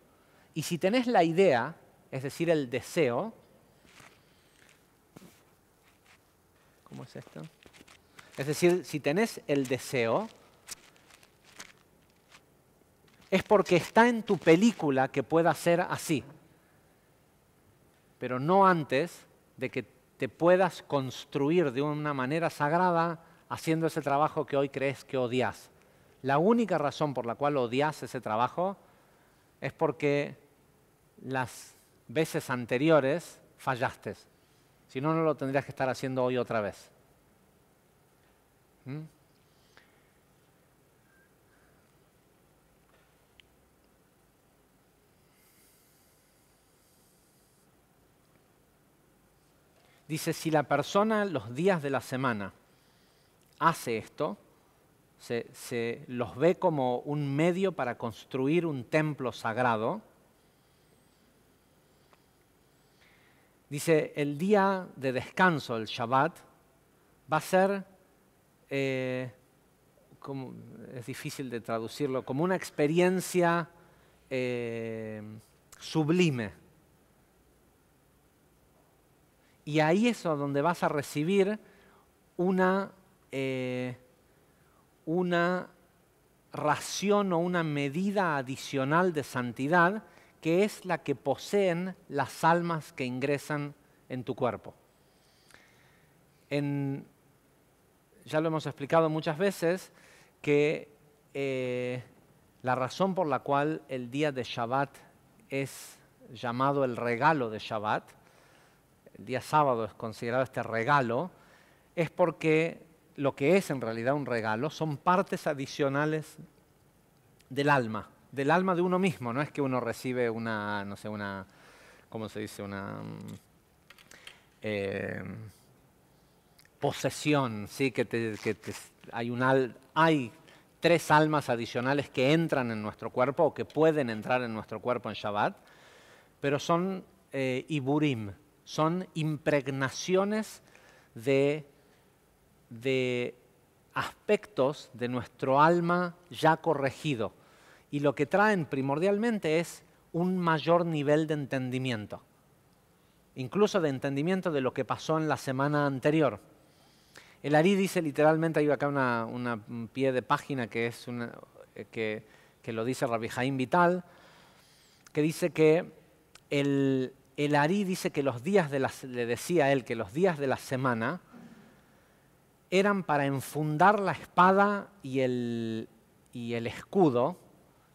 Y si tenés la idea, es decir, el deseo, ¿cómo es esto? Es decir, si tenés el deseo, es porque está en tu película que pueda ser así, pero no antes de que te puedas construir de una manera sagrada haciendo ese trabajo que hoy crees que odias. La única razón por la cual odias ese trabajo es porque las veces anteriores fallaste. Si no, no lo tendrías que estar haciendo hoy otra vez. ¿Mm? Dice, si la persona los días de la semana hace esto, se, los ve como un medio para construir un templo sagrado. Dice, el día de descanso, el Shabbat, va a ser, eh, es difícil de traducirlo, como una experiencia eh, sublime. Y ahí es donde vas a recibir una eh, una ración o una medida adicional de santidad que es la que poseen las almas que ingresan en tu cuerpo. ya lo hemos explicado muchas veces que eh, la razón por la cual el día de Shabbat es llamado el regalo de Shabbat, el día sábado es considerado este regalo, es porque lo que es en realidad un regalo son partes adicionales del alma, del alma de uno mismo. No es que uno recibe una, no sé, una, ¿cómo se dice? Una mm, eh, posesión, ¿sí? Que, hay, tres almas adicionales que entran en nuestro cuerpo o que pueden entrar en nuestro cuerpo en Shabbat, pero son eh, iburim, son impregnaciones de de aspectos de nuestro alma ya corregido y lo que traen primordialmente es un mayor nivel de entendimiento, incluso de entendimiento de lo que pasó en la semana anterior. El Ari dice literalmente, hay acá una, un pie de página que, es una, eh, que, lo dice Rabbi Vital, que dice que el, el Ari dice que los días de le decía él que los días de la semana eran para enfundar la espada y el, escudo.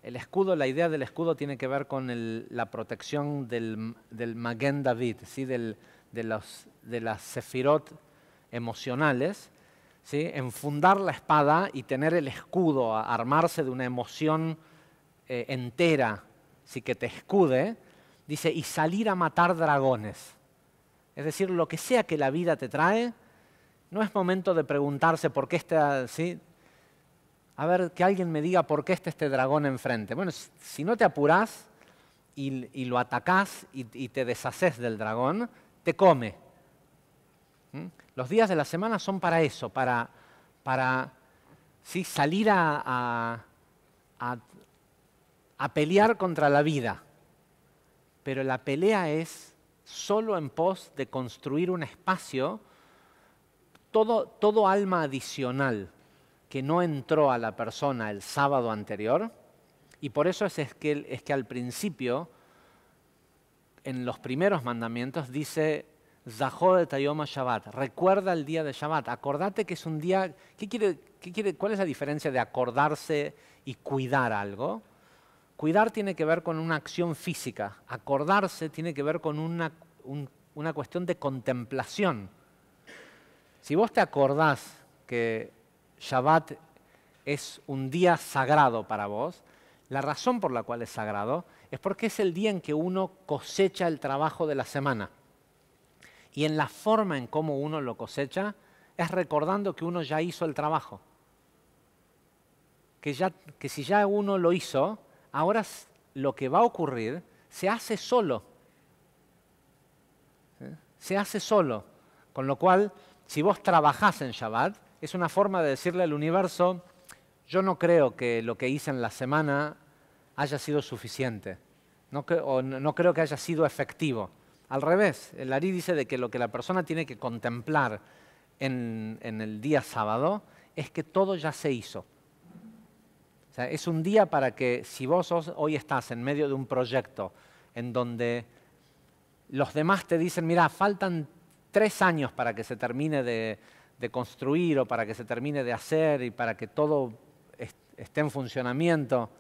El escudo, la idea del escudo tiene que ver con la protección del, del David, ¿sí? de, las sefirot emocionales. Enfundar la espada y tener el escudo, armarse de una emoción eh, entera, sí que te escude. Dice, y salir a matar dragones. Es decir, lo que sea que la vida te trae, no es momento de preguntarse por qué está, A ver, que alguien me diga por qué está este dragón enfrente. Bueno, si no te apurás y, lo atacás y, te deshaces del dragón, te come. ¿Mm? Los días de la semana son para eso, para, para ¿sí? salir a, a pelear contra la vida. Pero la pelea es solo en pos de construir un espacio todo, alma adicional que no entró a la persona el sábado anterior, y por eso es, que, al principio, en los primeros mandamientos, dice Zahod Tayoma Shabbat, recuerda el día de Shabbat, acordate que es un día, ¿qué quiere, ¿cuál es la diferencia de acordarse y cuidar algo? Cuidar tiene que ver con una acción física, acordarse tiene que ver con una cuestión de contemplación si vos te acordás que Shabbat es un día sagrado para vos, la razón por la cual es sagrado es porque es el día en que uno cosecha el trabajo de la semana. Y en la forma en cómo uno lo cosecha es recordando que uno ya hizo el trabajo. Que, si ya uno lo hizo, ahora lo que va a ocurrir se hace solo. ¿Eh? Se hace solo. Con lo cual si vos trabajás en Shabbat, es una forma de decirle al universo, yo no creo que lo que hice en la semana haya sido suficiente, no o no creo que haya sido efectivo. Al revés, el Ari dice de que lo que la persona tiene que contemplar en, el día sábado es que todo ya se hizo. es un día para que si vos hoy estás en medio de un proyecto en donde los demás te dicen, mira, faltan tres años para que se termine de, construir o para que se termine de hacer y para que todo esté en funcionamiento,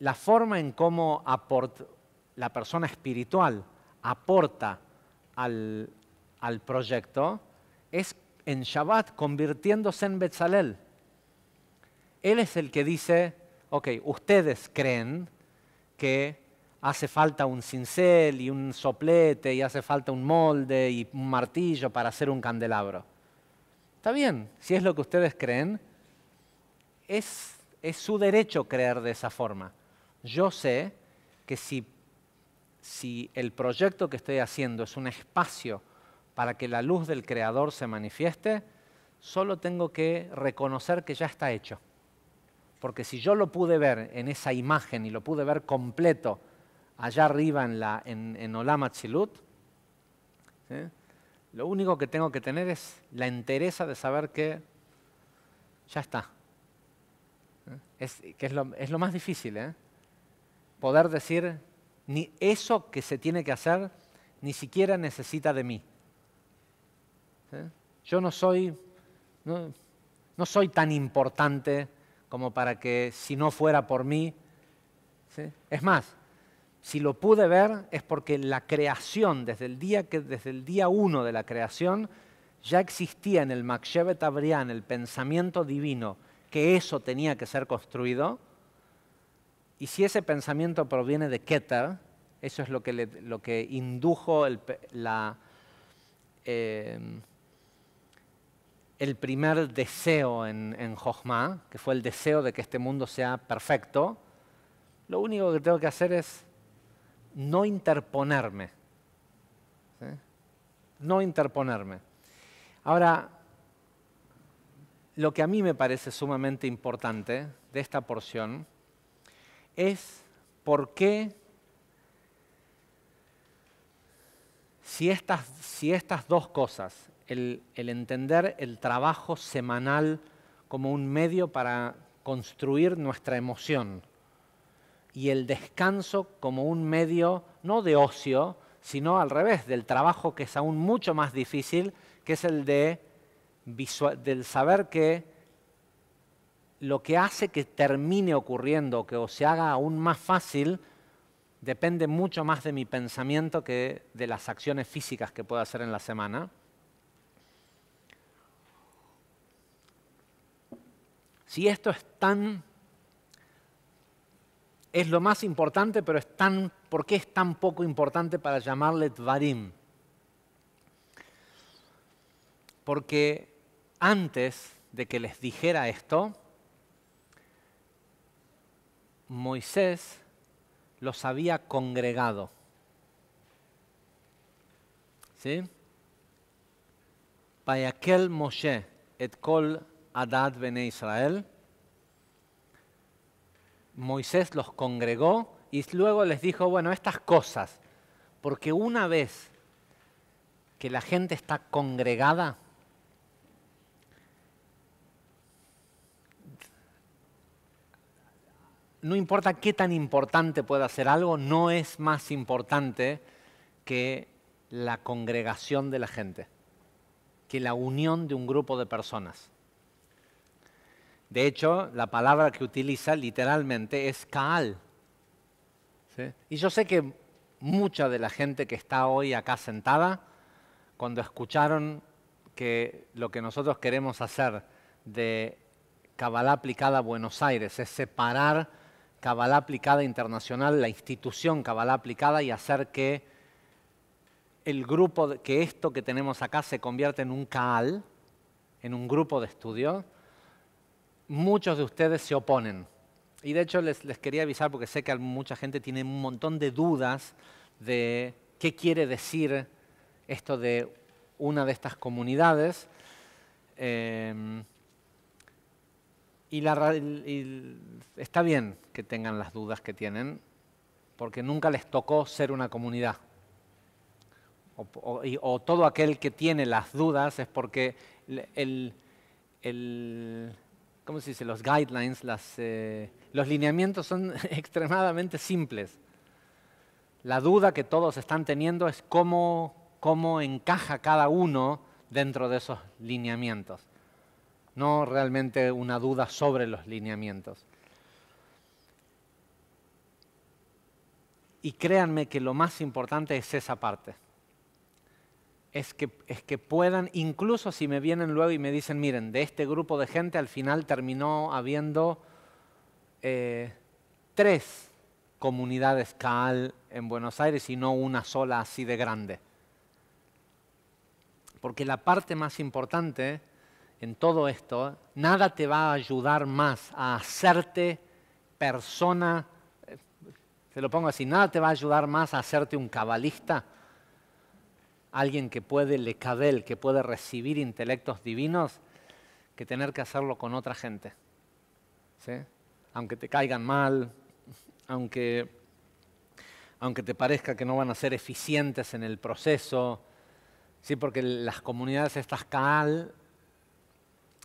la forma en cómo la persona espiritual aporta al, al, proyecto es en Shabbat, convirtiéndose en Betzalel. Él es el que dice, ok, ustedes creen que hace falta un cincel y un soplete y hace falta un molde y un martillo para hacer un candelabro. Está bien, si es lo que ustedes creen, es, su derecho creer de esa forma. Yo sé que si, si el proyecto que estoy haciendo es un espacio para que la luz del Creador se manifieste, solo tengo que reconocer que ya está hecho. Porque si yo lo pude ver en esa imagen y lo pude ver completo, allá arriba en, la, en, lo único que tengo que tener es la entereza de saber que ya está. Es, que es, lo, más difícil, ¿eh? poder decir, ni eso que se tiene que hacer ni siquiera necesita de mí. Yo no soy, soy tan importante como para que si no fuera por mí. Es más, si lo pude ver es porque la creación, desde el día, uno de la creación, ya existía en el Makshevet Abrián el pensamiento divino que eso tenía que ser construido. Y si ese pensamiento proviene de Keter, eso es lo que, lo que indujo el, la, eh, el primer deseo en, en que fue el deseo de que este mundo sea perfecto, lo único que tengo que hacer es no interponerme. No interponerme. Ahora, lo que a mí me parece sumamente importante de esta porción es por qué si estas, dos cosas, el entender el trabajo semanal como un medio para construir nuestra emoción, y el descanso como un medio no de ocio, sino al revés, del trabajo que es aún mucho más difícil, que es el de del saber que lo que hace que termine ocurriendo, que o se haga aún más fácil, depende mucho más de mi pensamiento que de las acciones físicas que puedo hacer en la semana. Si esto es tan es lo más importante, pero es tan, ¿por qué es tan poco importante para llamarle Tvarim? Porque antes de que les dijera esto, Moisés los había congregado. ¿Sí? Payakel Moshe et kol Adad ben Israel Moisés los congregó y luego les dijo, bueno, estas cosas, porque una vez que la gente está congregada, no importa qué tan importante pueda ser algo, no es más importante que la congregación de la gente, que la unión de un grupo de personas. De hecho, la palabra que utiliza literalmente es Kaal. Y yo sé que mucha de la gente que está hoy acá sentada, cuando escucharon que lo que nosotros queremos hacer de Kabbalah aplicada a Buenos Aires es separar Kabbalah aplicada internacional, la institución Kabbalah aplicada y hacer que el grupo, que esto que tenemos acá se convierta en un Kaal, en un grupo de estudio muchos de ustedes se oponen. Y de hecho les, quería avisar porque sé que mucha gente tiene un montón de dudas de qué quiere decir esto de una de estas comunidades. Em, y, está bien que tengan las dudas que tienen, porque nunca les tocó ser una comunidad. O, todo aquel que tiene las dudas es porque el ¿cómo se dice? Los guidelines, eh, los lineamientos son extremadamente simples. La duda que todos están teniendo es cómo encaja cada uno dentro de esos lineamientos. No realmente una duda sobre los lineamientos. Y créanme que lo más importante es esa parte es que, puedan, incluso si me vienen luego y me dicen, miren, de este grupo de gente al final terminó habiendo eh, tres comunidades CAL en Buenos Aires y no una sola así de grande. Porque la parte más importante en todo esto, nada te va a ayudar más a hacerte persona, eh, se lo pongo así, nada te va a ayudar más a hacerte un cabalista alguien que puede lecadel, que puede recibir intelectos divinos, que tener que hacerlo con otra gente. ¿Sí? Aunque te caigan mal, aunque, aunque te parezca que no van a ser eficientes en el proceso, ¿sí? porque las comunidades estas Caal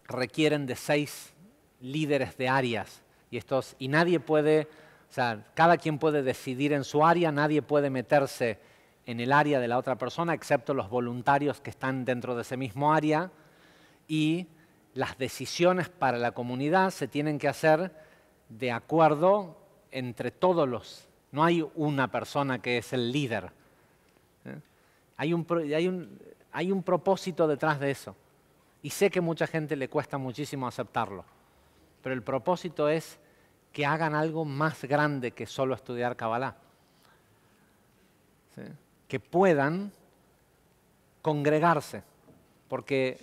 requieren de seis líderes de áreas y, estos, y nadie puede, o sea, cada quien puede decidir en su área, nadie puede meterse en el área de la otra persona, excepto los voluntarios que están dentro de ese mismo área, y las decisiones para la comunidad se tienen que hacer de acuerdo entre todos los. No hay una persona que es el líder. ¿eh? Hay, un, hay un propósito detrás de eso. Y sé que mucha gente le cuesta muchísimo aceptarlo. Pero el propósito es que hagan algo más grande que solo estudiar Kabbalah. ¿Sí? que puedan congregarse, porque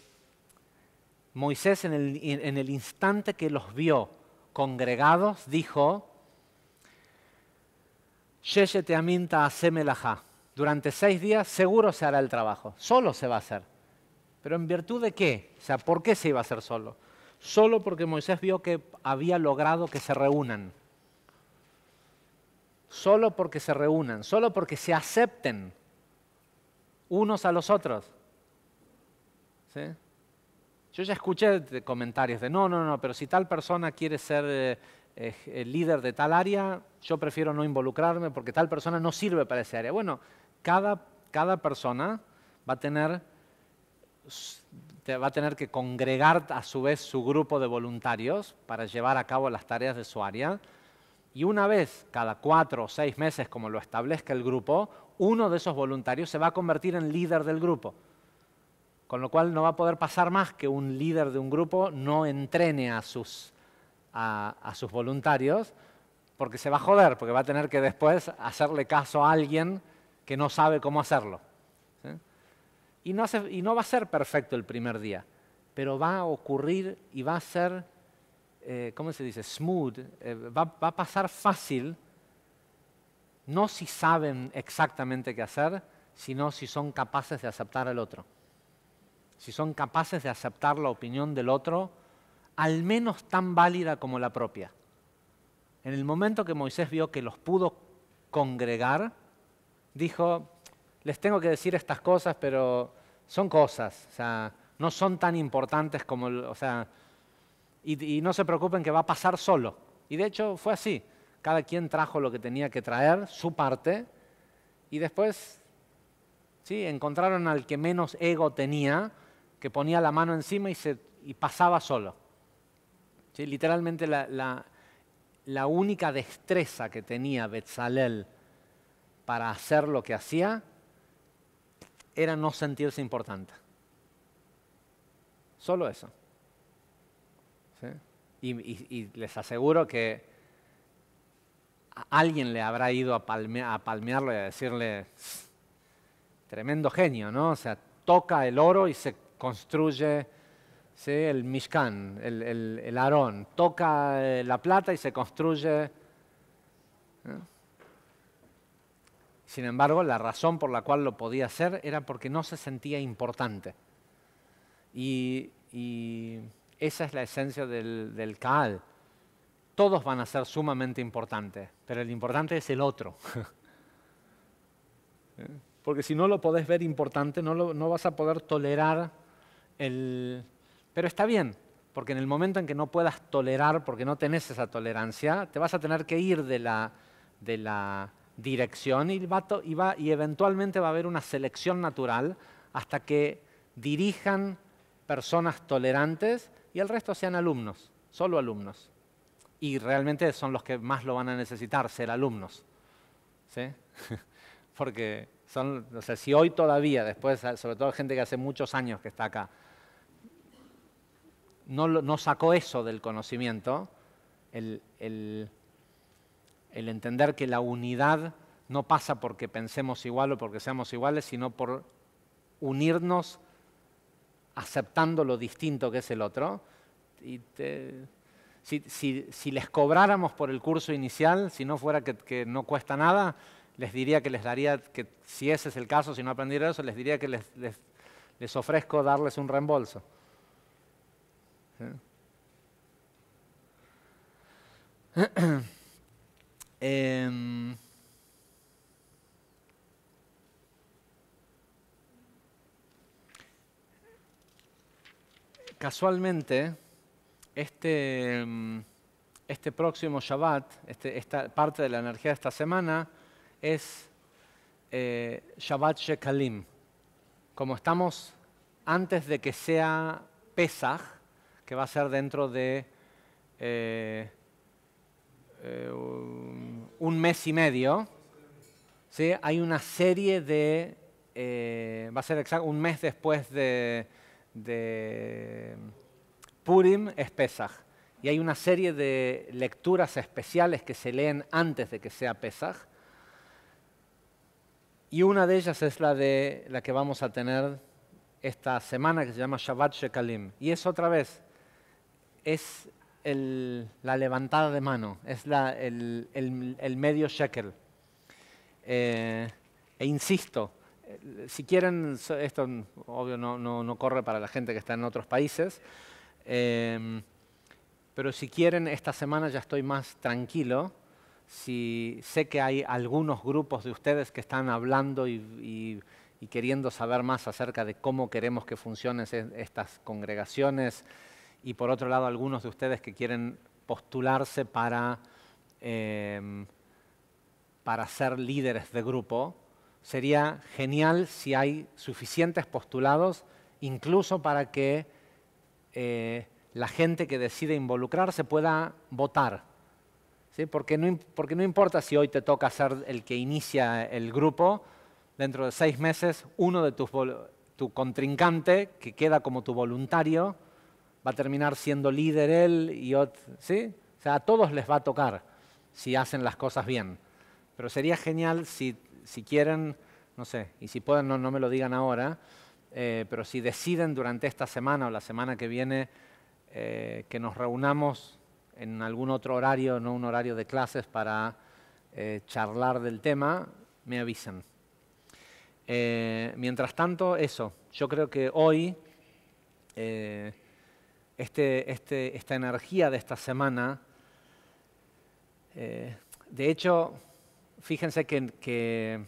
Moisés en el, instante que los vio congregados dijo, aminta Durante seis días seguro se hará el trabajo. Solo se va a hacer. ¿Pero en virtud de qué? O sea, ¿por qué se iba a hacer solo? Solo porque Moisés vio que había logrado que se reúnan solo porque se reúnan, solo porque se acepten unos a los otros. Yo ya escuché comentarios de, no, no, no, pero si tal persona quiere ser eh, eh, el líder de tal área, yo prefiero no involucrarme porque tal persona no sirve para esa área. Bueno, cada, persona va a va a tener que congregar a su vez su grupo de voluntarios para llevar a cabo las tareas de su área, y una vez cada cuatro o seis meses, como lo establezca el grupo, uno de esos voluntarios se va a convertir en líder del grupo. Con lo cual no va a poder pasar más que un líder de un grupo no entrene a sus, a, sus voluntarios, porque se va a joder, porque va a tener que después hacerle caso a alguien que no sabe cómo hacerlo. Y, no y no va a ser perfecto el primer día, pero va a ocurrir y va a ser eh, ¿cómo se dice? Smooth, eh, va, va, a pasar fácil, no si saben exactamente qué hacer, sino si son capaces de aceptar al otro. Si son capaces de aceptar la opinión del otro, al menos tan válida como la propia. En el momento que Moisés vio que los pudo congregar, dijo, les tengo que decir estas cosas, pero son cosas, o sea, no son tan importantes como, o sea, y, no se preocupen que va a pasar solo. Y de hecho fue así. Cada quien trajo lo que tenía que traer, su parte, y después ¿sí? encontraron al que menos ego tenía, que ponía la mano encima y, pasaba solo. Literalmente la, la, única destreza que tenía Betzalel para hacer lo que hacía era no sentirse importante. Solo eso. Y, les aseguro que alguien le habrá ido a, a palmearlo y a decirle, tremendo genio, ¿no? O sea, toca el oro y se construye el Mishkan, el, el, Aarón, toca eh, la plata y se construye... Sin embargo, la razón por la cual lo podía hacer era porque no se sentía importante. y esa es la esencia del, del Kaal. Todos van a ser sumamente importantes, pero el importante es el otro. Porque si no lo podés ver importante, no, vas a poder tolerar el... Pero está bien, porque en el momento en que no puedas tolerar, porque no tenés esa tolerancia, te vas a tener que ir de la, de la dirección y, y eventualmente va a haber una selección natural hasta que dirijan personas tolerantes y el resto sean alumnos, solo alumnos. Y realmente son los que más lo van a necesitar, ser alumnos. ¿Sí? Porque son, o sea, si hoy todavía, después, sobre todo gente que hace muchos años que está acá, no, sacó eso del conocimiento, el, el entender que la unidad no pasa porque pensemos igual o porque seamos iguales, sino por unirnos aceptando lo distinto que es el otro. si, les cobráramos por el curso inicial, si no fuera que, no cuesta nada, les diría que les daría, que si ese es el caso, si no aprendieron eso, les diría que les, ofrezco darles un reembolso. Em, casualmente, este, mm, este próximo Shabbat, este, esta parte de la energía de esta semana, es eh, Shabbat Shekalim. Como estamos antes de que sea Pesach, que va a ser dentro de eh, eh, un mes y medio, hay una serie de, va a ser exacto, un mes después de de Purim es Pesaj. Y hay una serie de lecturas especiales que se leen antes de que sea Pesaj. Y una de ellas es la, de, la que vamos a tener esta semana, que se llama Shabbat Shekalim. Y es otra vez, es el, la levantada de mano, es la, el, medio shekel. Eh, e insisto, eh, si quieren, esto obvio no, corre para la gente que está en otros países, em, pero si quieren, esta semana ya estoy más tranquilo. Si sé que hay algunos grupos de ustedes que están hablando y, queriendo saber más acerca de cómo queremos que funcionen estas congregaciones, y por otro lado algunos de ustedes que quieren postularse para, em, para ser líderes de grupo, sería genial si hay suficientes postulados, incluso para que eh, la gente que decide involucrarse pueda votar. ¿Sí? Porque, no, importa si hoy te toca ser el que inicia el grupo, dentro de seis meses uno de tus tu contrincante, que queda como tu voluntario, va a terminar siendo líder él y ¿sí? O sea, a todos les va a tocar si hacen las cosas bien. Pero sería genial si si quieren, no sé, y si pueden, no, me lo digan ahora, eh, pero si deciden durante esta semana o la semana que viene eh, que nos reunamos en algún otro horario, no un horario de clases, para eh, charlar del tema, me avisen. mientras tanto, eso, yo creo que hoy este, este, esta energía de esta semana, de hecho, fíjense que,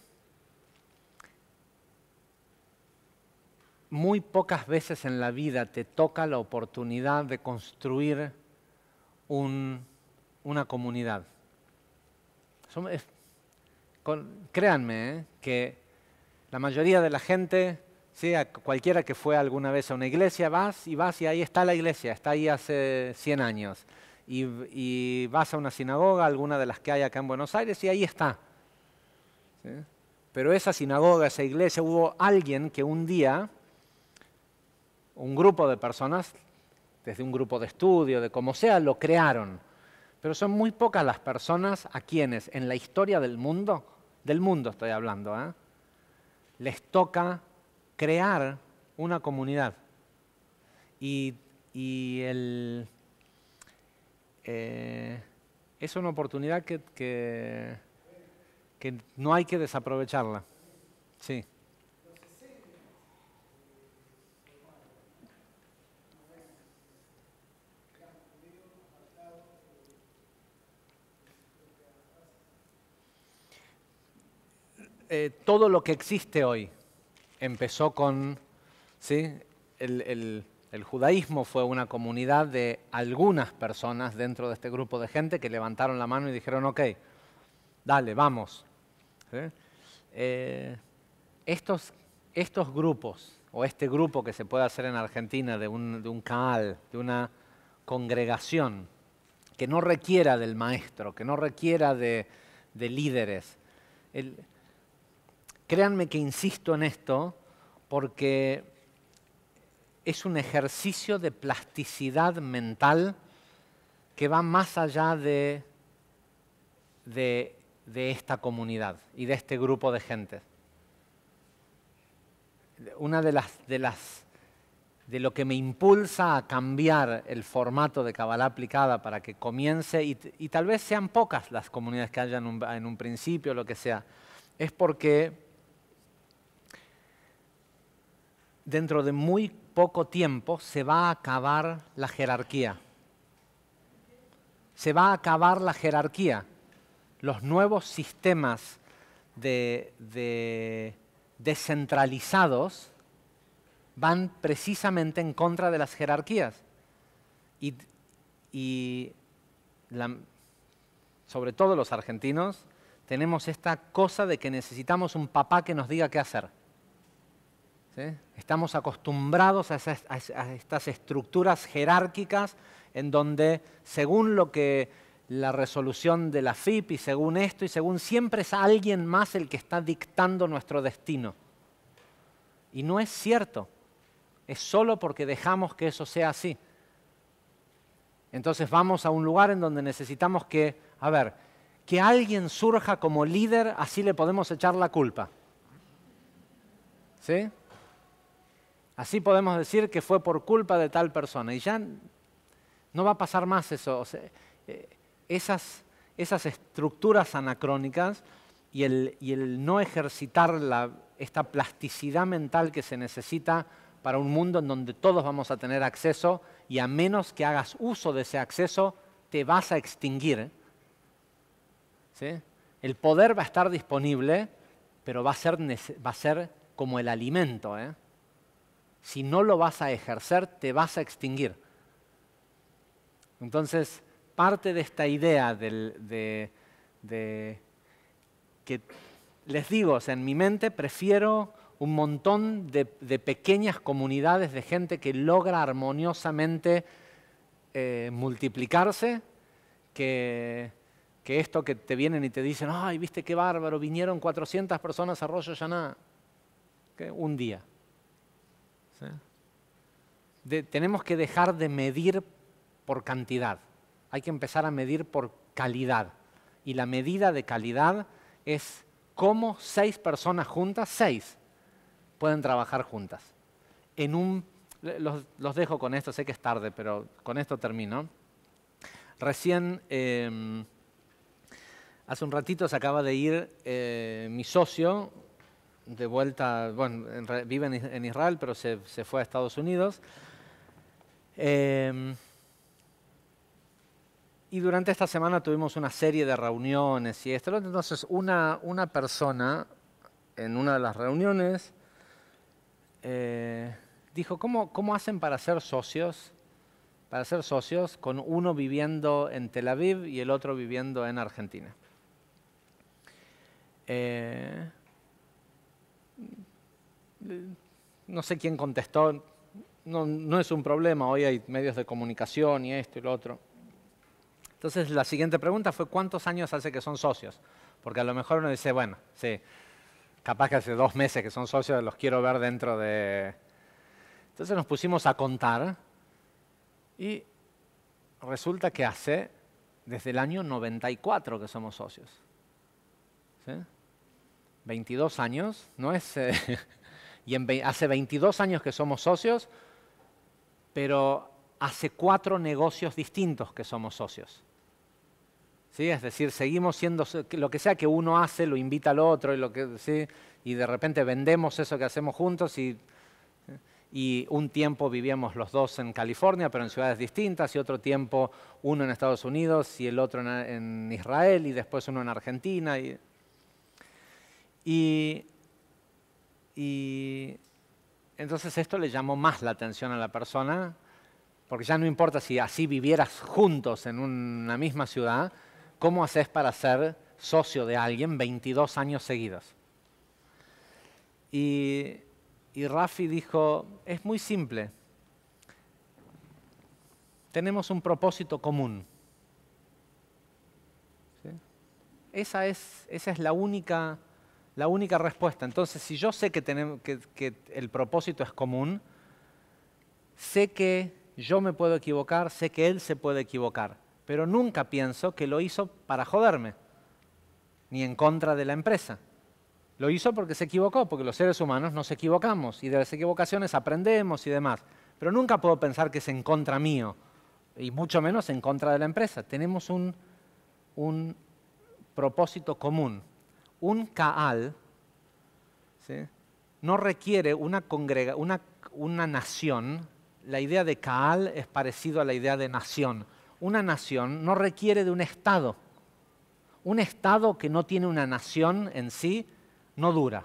muy pocas veces en la vida te toca la oportunidad de construir una comunidad. créanme ¿eh? que la mayoría de la gente, cualquiera que fue alguna vez a una iglesia, vas y vas y ahí está la iglesia, está ahí hace 100 años y, vas a una sinagoga, alguna de las que hay acá en Buenos Aires, y ahí está. Pero esa sinagoga, esa iglesia, hubo alguien que un día, un grupo de personas, desde un grupo de estudio, de como sea, lo crearon. Pero son muy pocas las personas a quienes en la historia del mundo, del mundo estoy hablando, ¿eh? les toca crear una comunidad. y el, eh, es una oportunidad que, no hay que desaprovecharla. Sí. Eh, todo lo que existe hoy empezó con ¿sí? el el judaísmo fue una comunidad de algunas personas dentro de este grupo de gente que levantaron la mano y dijeron, ok, dale, vamos. Eh, estos, estos, grupos, o este grupo que se puede hacer en Argentina de un, de de una congregación, que no requiera del maestro, que no requiera de, líderes. créanme que insisto en esto porque es un ejercicio de plasticidad mental que va más allá de, de, esta comunidad y de este grupo de gente. Una de las, de las de lo que me impulsa a cambiar el formato de Kabbalah aplicada para que comience, y, tal vez sean pocas las comunidades que haya en en un principio, lo que sea, es porque dentro de muy poco tiempo se va a acabar la jerarquía. Se va a acabar la jerarquía. Los nuevos sistemas de, descentralizados van precisamente en contra de las jerarquías. Y, sobre todo los argentinos tenemos esta cosa de que necesitamos un papá que nos diga qué hacer. Estamos acostumbrados a, estas estructuras jerárquicas en donde según lo que la resolución de la FIP y según esto y según siempre es alguien más el que está dictando nuestro destino. Y no es cierto. Es solo porque dejamos que eso sea así. Entonces vamos a un lugar en donde necesitamos que, a ver, que alguien surja como líder, así le podemos echar la culpa. ¿Sí? Así podemos decir que fue por culpa de tal persona. Y ya no va a pasar más eso. Eh, esas, estructuras anacrónicas y el, no ejercitar esta plasticidad mental que se necesita para un mundo en donde todos vamos a tener acceso y a menos que hagas uso de ese acceso, te vas a extinguir. ¿eh? El poder va a estar disponible, pero va a ser, como el alimento. ¿eh? si no lo vas a ejercer, te vas a extinguir. Entonces, parte de esta idea de, que les digo, en mi mente prefiero un montón de, pequeñas comunidades de gente que logra armoniosamente eh, multiplicarse que, esto que te vienen y te dicen, ay, viste qué bárbaro, vinieron 400 personas a Rollo Yaná, un día tenemos que dejar de medir por cantidad, hay que empezar a medir por calidad. Y la medida de calidad es cómo seis personas juntas, seis, pueden trabajar juntas. En un, los, dejo con esto, sé que es tarde, pero con esto termino. Recién, em, hace un ratito se acaba de ir eh, mi socio, de vuelta, bueno, vive en, Israel, pero se, fue a Estados Unidos. Eh, y durante esta semana tuvimos una serie de reuniones y esto. Entonces, una, una persona en una de las reuniones eh, dijo, ¿cómo, hacen para ser socios? Para ser socios con uno viviendo en Tel Aviv y el otro viviendo en Argentina. Eh, no sé quién contestó, no, es un problema, hoy hay medios de comunicación y esto y lo otro. Entonces la siguiente pregunta fue, ¿cuántos años hace que son socios? Porque a lo mejor uno dice, bueno, sí, capaz que hace dos meses que son socios, los quiero ver dentro de... Entonces nos pusimos a contar y resulta que hace desde el año 94 que somos socios. ¿Sí? 22 años, no es... Eh, y hace 22 años que somos socios, pero hace cuatro negocios distintos que somos socios. ¿Sí? Es decir, seguimos siendo, lo que sea que uno hace, lo invita al otro, y, lo que, ¿sí? y de repente vendemos eso que hacemos juntos y, y un tiempo vivíamos los dos en California, pero en ciudades distintas, y otro tiempo uno en Estados Unidos y el otro en, en Israel, y después uno en Argentina. Y, y y entonces esto le llamó más la atención a la persona, porque ya no importa si así vivieras juntos en una misma ciudad, ¿cómo haces para ser socio de alguien 22 años seguidos? Y, Rafi dijo, es muy simple, tenemos un propósito común. esa es la única la única respuesta. Entonces, si yo sé que, el propósito es común, sé que yo me puedo equivocar, sé que él se puede equivocar, pero nunca pienso que lo hizo para joderme, ni en contra de la empresa. Lo hizo porque se equivocó, porque los seres humanos nos equivocamos y de las equivocaciones aprendemos y demás. Pero nunca puedo pensar que es en contra mío, y mucho menos en contra de la empresa. Tenemos un propósito común un Caal no requiere una, congrega, una, nación. La idea de Ka'al es parecido a la idea de nación. Una nación no requiere de un Estado. Un Estado que no tiene una nación en sí no dura.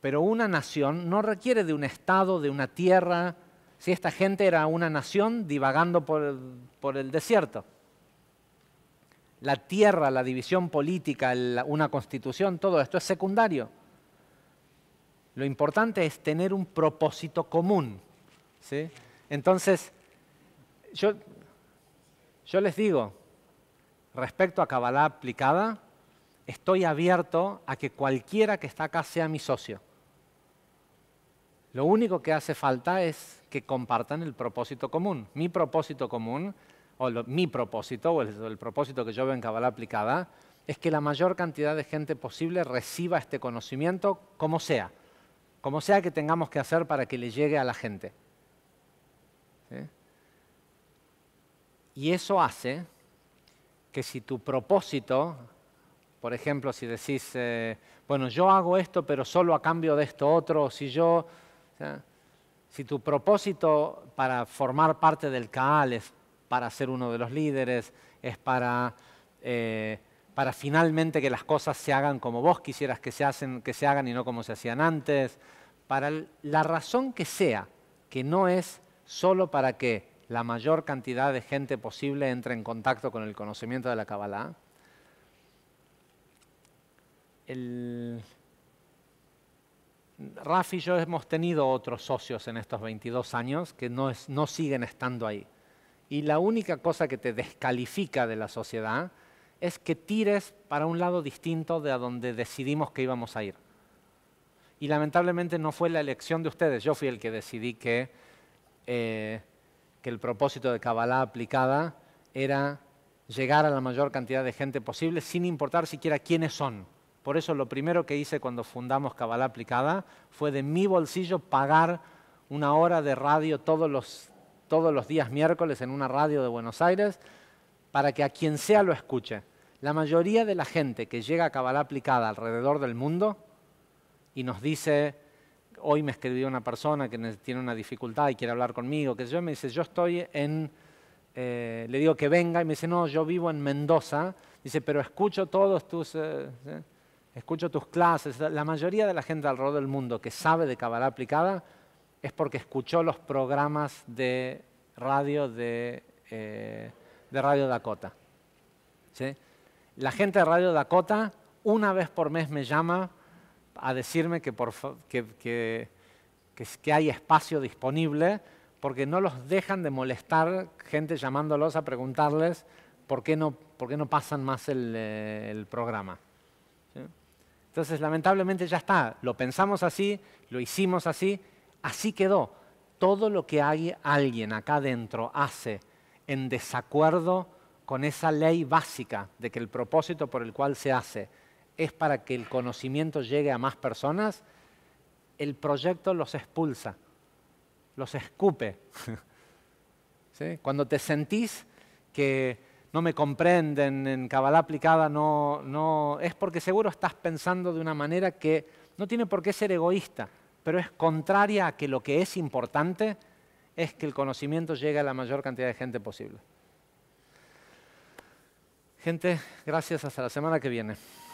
Pero una nación no requiere de un Estado, de una tierra. Si esta gente era una nación divagando por el desierto la tierra, la división política, una constitución, todo esto es secundario. Lo importante es tener un propósito común. Entonces, yo, les digo, respecto a Kabbalah aplicada, estoy abierto a que cualquiera que está acá sea mi socio. Lo único que hace falta es que compartan el propósito común. Mi propósito común o mi propósito, o el, propósito que yo veo en Kabbalah aplicada, es que la mayor cantidad de gente posible reciba este conocimiento como sea, como sea que tengamos que hacer para que le llegue a la gente. Y eso hace que si tu propósito, por ejemplo, si decís, eh, bueno, yo hago esto, pero solo a cambio de esto otro, o si yo, si tu propósito para formar parte del CAAL es para ser uno de los líderes, es para, eh, para finalmente que las cosas se hagan como vos quisieras que se, hacen, que se hagan y no como se hacían antes, para la razón que sea, que no es solo para que la mayor cantidad de gente posible entre en contacto con el conocimiento de la Kabbalah. El... y yo hemos tenido otros socios en estos 22 años que no, no siguen estando ahí y la única cosa que te descalifica de la sociedad es que tires para un lado distinto de a donde decidimos que íbamos a ir. Y lamentablemente no fue la elección de ustedes, yo fui el que decidí que, eh, que el propósito de Kabbalah aplicada era llegar a la mayor cantidad de gente posible sin importar siquiera quiénes son. Por eso lo primero que hice cuando fundamos Kabbalah aplicada fue de mi bolsillo pagar una hora de radio todos los todos los días miércoles en una radio de Buenos Aires para que a quien sea lo escuche. La mayoría de la gente que llega a Cabalá aplicada alrededor del mundo y nos dice, hoy me escribió una persona que tiene una dificultad y quiere hablar conmigo, que yo me dice, yo estoy en, eh, le digo que venga y me dice, no, yo vivo en Mendoza, dice, pero escucho todos tus, eh, eh, escucho tus clases. La mayoría de la gente alrededor del mundo que sabe de Cabalá aplicada es porque escuchó los programas de radio de, eh, de Radio Dakota. La gente de Radio Dakota una vez por mes me llama a decirme que, hay espacio disponible porque no los dejan de molestar gente llamándolos a preguntarles por qué no, por qué no pasan más el, eh, programa. Entonces, lamentablemente ya está, lo pensamos así, lo hicimos así Así quedó. Todo lo que alguien acá dentro hace en desacuerdo con esa ley básica de que el propósito por el cual se hace es para que el conocimiento llegue a más personas, el proyecto los expulsa, los escupe. ¿Sí? Cuando te sentís que no me comprenden, en cabalá aplicada no, no, es porque seguro estás pensando de una manera que no tiene por qué ser egoísta pero es contraria a que lo que es importante es que el conocimiento llegue a la mayor cantidad de gente posible. Gente, gracias hasta la semana que viene.